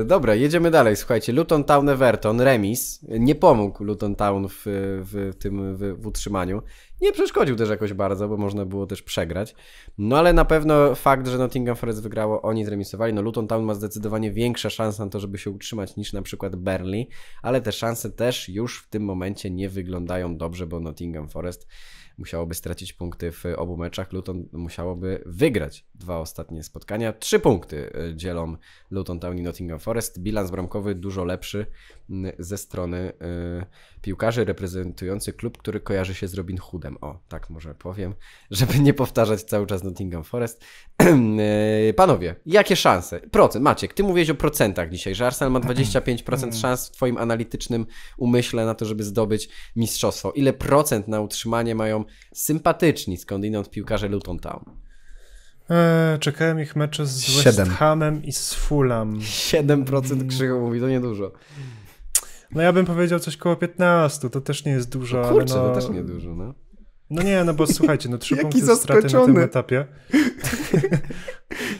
E, dobra, jedziemy dalej. Słuchajcie, Luton Town Everton, remis. Nie pomógł Luton Town w, w tym w, w utrzymaniu. Nie przeszkodził też jakoś bardzo, bo można było też przegrać. No ale na pewno fakt, że Nottingham Forest wygrało, oni zremisowali. No Luton Town ma zdecydowanie większe szanse na to, żeby się utrzymać niż na przykład Burnley, ale te szanse też już w tym momencie nie wyglądają dobrze, bo Nottingham Forest musiałoby stracić punkty w obu meczach, Luton musiałoby wygrać dwa ostatnie spotkania. Trzy punkty e, dzielą Luton Town i Nottingham Forest. Bilans bramkowy dużo lepszy mm, ze strony e, piłkarzy reprezentujący klub, który kojarzy się z Robin Hoodem. O, tak może powiem, żeby nie powtarzać cały czas Nottingham Forest. E, panowie, jakie szanse? Procent. Maciek, ty mówiłeś o procentach dzisiaj, że Arsenal ma 25% mm. szans w twoim analitycznym umyśle na to, żeby zdobyć mistrzostwo. Ile procent na utrzymanie mają sympatyczni skądinąd piłkarze Luton Town? Eee, czekałem ich mecze z 7. Hamem i z Fulham. 7% krzyku mówi, to niedużo. No ja bym powiedział coś koło 15, to też nie jest dużo. No kurczę, no... to też nie dużo, no. No nie, no bo słuchajcie, no trzy punkty zaskoczony. straty na tym etapie.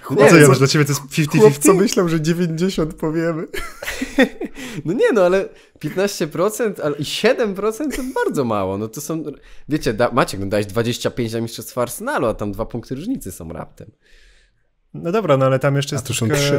Chłop, nie, no co, Janusz, dla ciebie to jest 50-50? co myślał, że 90 powiemy? No nie, no ale 15% ale i 7% to bardzo mało. No to są, wiecie, da, Maciek, no dałeś 25 na Mistrzostwa Arsenalu, a tam dwa punkty różnicy są raptem. No dobra, no ale tam jeszcze jest troszkę... Są trzy.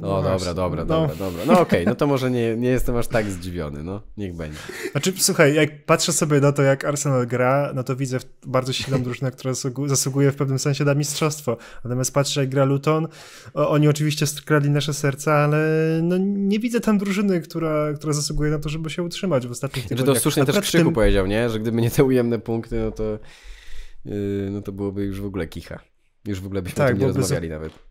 No, no dobra, dobra, no. dobra, dobra. No okej, okay, no to może nie, nie jestem aż tak zdziwiony, no niech będzie. Znaczy, słuchaj, jak patrzę sobie na to, jak Arsenal gra, no to widzę bardzo silną drużynę, która zasługuje w pewnym sensie na mistrzostwo. Natomiast patrzę, jak gra Luton, oni oczywiście skradli nasze serca, ale no nie widzę tam drużyny, która, która zasługuje na to, żeby się utrzymać w ostatnich tygodniach. Że to słusznie też Krzyku tym... powiedział, nie? Że gdyby nie te ujemne punkty, no to, yy, no to byłoby już w ogóle kicha. Już w ogóle byśmy tak, o tym nie rozmawiali nawet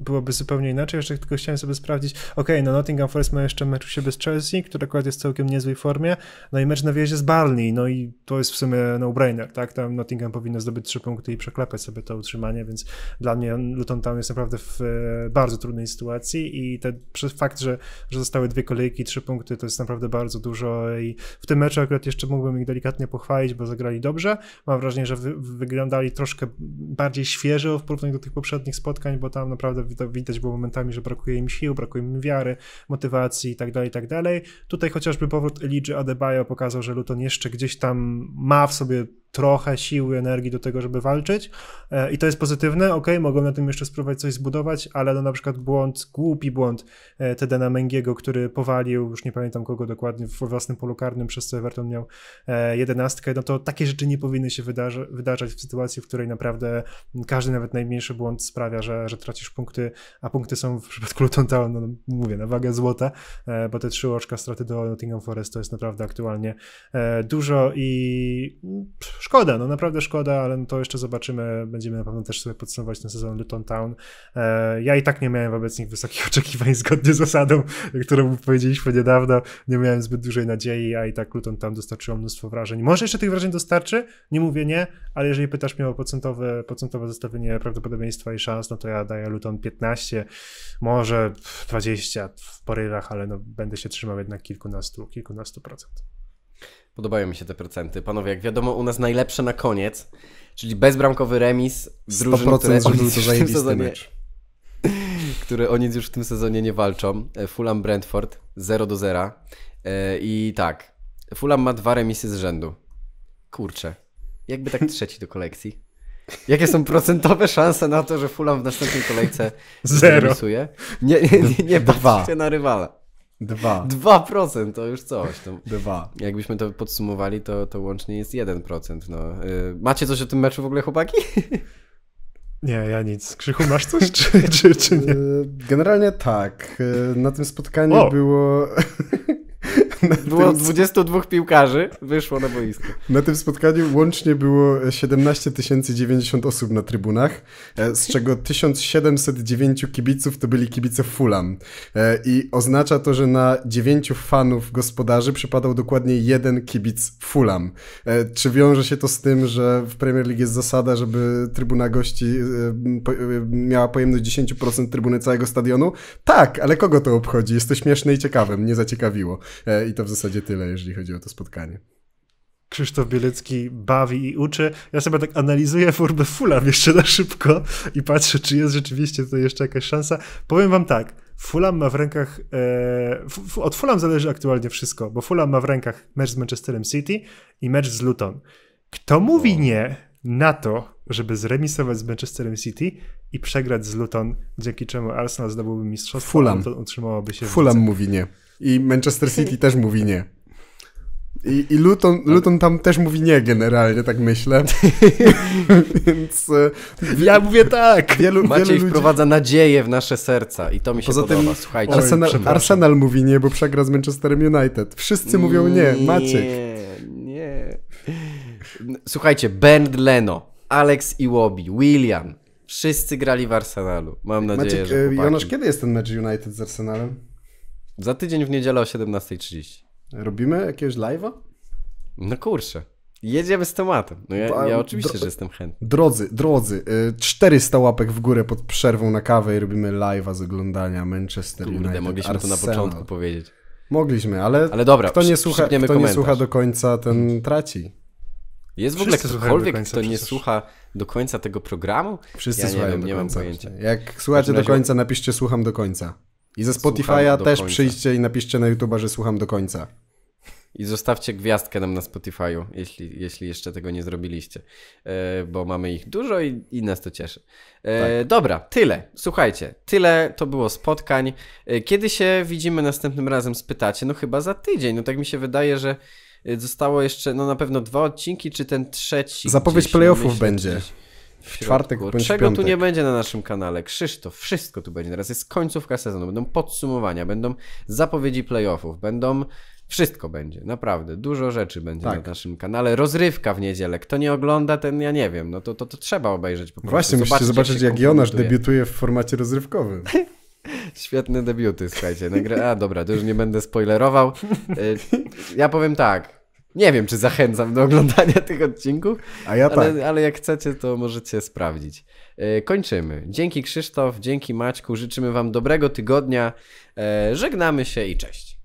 byłoby zupełnie inaczej. Jeszcze tylko chciałem sobie sprawdzić, ok, no Nottingham Forest ma jeszcze mecz u siebie z Chelsea, który akurat jest w całkiem niezłej formie, no i mecz na wyjeździe z Barney, no i to jest w sumie no-brainer, tak? Tam Nottingham powinno zdobyć trzy punkty i przeklepać sobie to utrzymanie, więc dla mnie Luton Town jest naprawdę w e, bardzo trudnej sytuacji i ten fakt, że, że zostały dwie kolejki, trzy punkty, to jest naprawdę bardzo dużo i w tym meczu akurat jeszcze mógłbym ich delikatnie pochwalić, bo zagrali dobrze. Mam wrażenie, że wy wyglądali troszkę bardziej świeżo w porównaniu do tych poprzednich spotkań, bo tam naprawdę widać było momentami, że brakuje im sił, brakuje im wiary, motywacji itd., tak itd. Tak Tutaj chociażby powrót Elidży Adebayo pokazał, że Luton jeszcze gdzieś tam ma w sobie trochę siły, energii do tego, żeby walczyć e, i to jest pozytywne, ok, mogą na tym jeszcze spróbować coś zbudować, ale no na przykład błąd, głupi błąd e, Tedena Mengiego, który powalił, już nie pamiętam kogo dokładnie, w własnym polu karnym, przez co Everton miał e, jedenastkę, no to takie rzeczy nie powinny się wydarzać w sytuacji, w której naprawdę każdy nawet najmniejszy błąd sprawia, że, że tracisz punkty, a punkty są w przypadku Luton Town, no mówię, na wagę złota, bo te trzy oczka straty do Nottingham Forest to jest naprawdę aktualnie dużo i pff, szkoda, no naprawdę szkoda, ale no to jeszcze zobaczymy, będziemy na pewno też sobie podsumować ten sezon Luton Town. E, ja i tak nie miałem wobec nich wysokich oczekiwań zgodnie z zasadą, którą powiedzieliśmy niedawno, nie miałem zbyt dużej nadziei, a i tak Luton Town dostarczyło mnóstwo wrażeń. Może jeszcze tych wrażeń dostarczy, nie mówię nie, ale jeżeli pytasz mnie o procentowe, procentowe zestawienie prawdopodobieństwa i szans, no to ja daję Luton 15, może 20 w porywach, ale no będę się trzymał jednak kilkunastu, kilkunastu procent. Podobają mi się te procenty. Panowie, jak wiadomo, u nas najlepsze na koniec, czyli bezbramkowy remis z drużyn, które o, w tym sezonie, mecz. które o nic już w tym sezonie nie walczą. E, Fulham Brentford 0 do 0. E, I tak, Fulham ma dwa remisy z rzędu. Kurczę, jakby tak trzeci do kolekcji. Jakie są procentowe szanse na to, że Fulham w następnej kolejce zero? Remisuje? Nie, nie, nie, nie patrzcie na rywala. Dwa. procent to już coś. To Dwa. Jakbyśmy to podsumowali, to, to łącznie jest 1%. No. Y, macie coś o tym meczu w ogóle, chłopaki? Nie, ja nic. Krzychu, masz coś, czy, czy, czy nie? Y, generalnie tak. Y, na tym spotkaniu o. było... Było tym... 22 piłkarzy, wyszło na boisko. Na tym spotkaniu łącznie było 17 090 osób na trybunach, e, z czego 1709 kibiców to byli kibice Fulham. E, I oznacza to, że na 9 fanów gospodarzy przypadał dokładnie jeden kibic Fulham. E, czy wiąże się to z tym, że w Premier League jest zasada, żeby trybuna gości miała pojemność 10% trybuny całego stadionu? Tak, ale kogo to obchodzi? Jest to śmieszne i ciekawe, mnie zaciekawiło i to w zasadzie tyle, jeżeli chodzi o to spotkanie. Krzysztof Bielecki bawi i uczy. Ja sobie tak analizuję formę Fulam jeszcze na szybko i patrzę, czy jest rzeczywiście tutaj jeszcze jakaś szansa. Powiem wam tak, Fulham ma w rękach, e, od Fulham zależy aktualnie wszystko, bo Fulham ma w rękach mecz z Manchesterem City i mecz z Luton. Kto mówi no. nie na to, żeby zremisować z Manchesterem City i przegrać z Luton, dzięki czemu Arsenal zdobyłby mistrzostwo, Fulham. Luton utrzymałoby się Fulham mówi nie. I Manchester City też mówi nie. I, i Luton, Luton tam też mówi nie generalnie, tak myślę. Więc e, ja mówię tak. Wielu, Maciej wielu ludzi... wprowadza nadzieję w nasze serca i to mi się Poza podoba. Tym Słuchajcie, Arsenal, Arsenal mówi nie, bo przegra z Manchesterem United. Wszyscy mówią nie, Maciek. Nie, nie. Słuchajcie, Ben Leno, Alex i Iwobi, William. Wszyscy grali w Arsenalu. Mam nadzieję, Maciek, że. E, chłopaki... Jonasz, kiedy jest ten mecz United z Arsenalem? Za tydzień w niedzielę o 17.30. Robimy jakiegoś live'a? No kurczę. Jedziemy z tematem. No ja, ja oczywiście, Dro że jestem chętny. Drodzy, drodzy, 400 y, łapek w górę pod przerwą na kawę i robimy live'a z oglądania Manchester Kurde, United. mogliśmy Arsenal. to na początku powiedzieć. Mogliśmy, ale, ale dobra, kto, nie słucha, kto nie słucha do końca, ten traci. Jest w ogóle ktokolwiek, kto nie słucha do końca tego programu? Wszyscy ja nie, słuchają do nie końca. Mam pojęcia. Jak słuchacie do końca, napiszcie słucham do końca. I ze Spotify'a też przyjdźcie i napiszcie na YouTube'a, że słucham do końca. I zostawcie gwiazdkę nam na Spotify'u, jeśli, jeśli jeszcze tego nie zrobiliście, e, bo mamy ich dużo i, i nas to cieszy. E, tak. Dobra, tyle. Słuchajcie, tyle to było spotkań. E, kiedy się widzimy następnym razem, spytacie? No chyba za tydzień. No tak mi się wydaje, że e, zostało jeszcze no na pewno dwa odcinki, czy ten trzeci. Zapowiedź playoffów będzie. Gdzieś. W czwartek bądź Czego piątek. tu nie będzie na naszym kanale? Krzysztof, wszystko tu będzie. Teraz jest końcówka sezonu, będą podsumowania, będą zapowiedzi playoffów, będą... Wszystko będzie, naprawdę. Dużo rzeczy będzie tak. na naszym kanale. Rozrywka w niedzielę. Kto nie ogląda, ten ja nie wiem. No to, to, to trzeba obejrzeć po prostu. Właśnie, Zobaczcie, musicie zobaczyć, jak, jak Jonasz debiutuje w formacie rozrywkowym. Świetne debiuty, słuchajcie. Nagra... A dobra, to już nie będę spoilerował. Y, ja powiem tak. Nie wiem, czy zachęcam do oglądania tych odcinków, A ja tak. ale, ale jak chcecie, to możecie sprawdzić. E, kończymy. Dzięki Krzysztof, dzięki Maćku, życzymy Wam dobrego tygodnia. E, żegnamy się i cześć.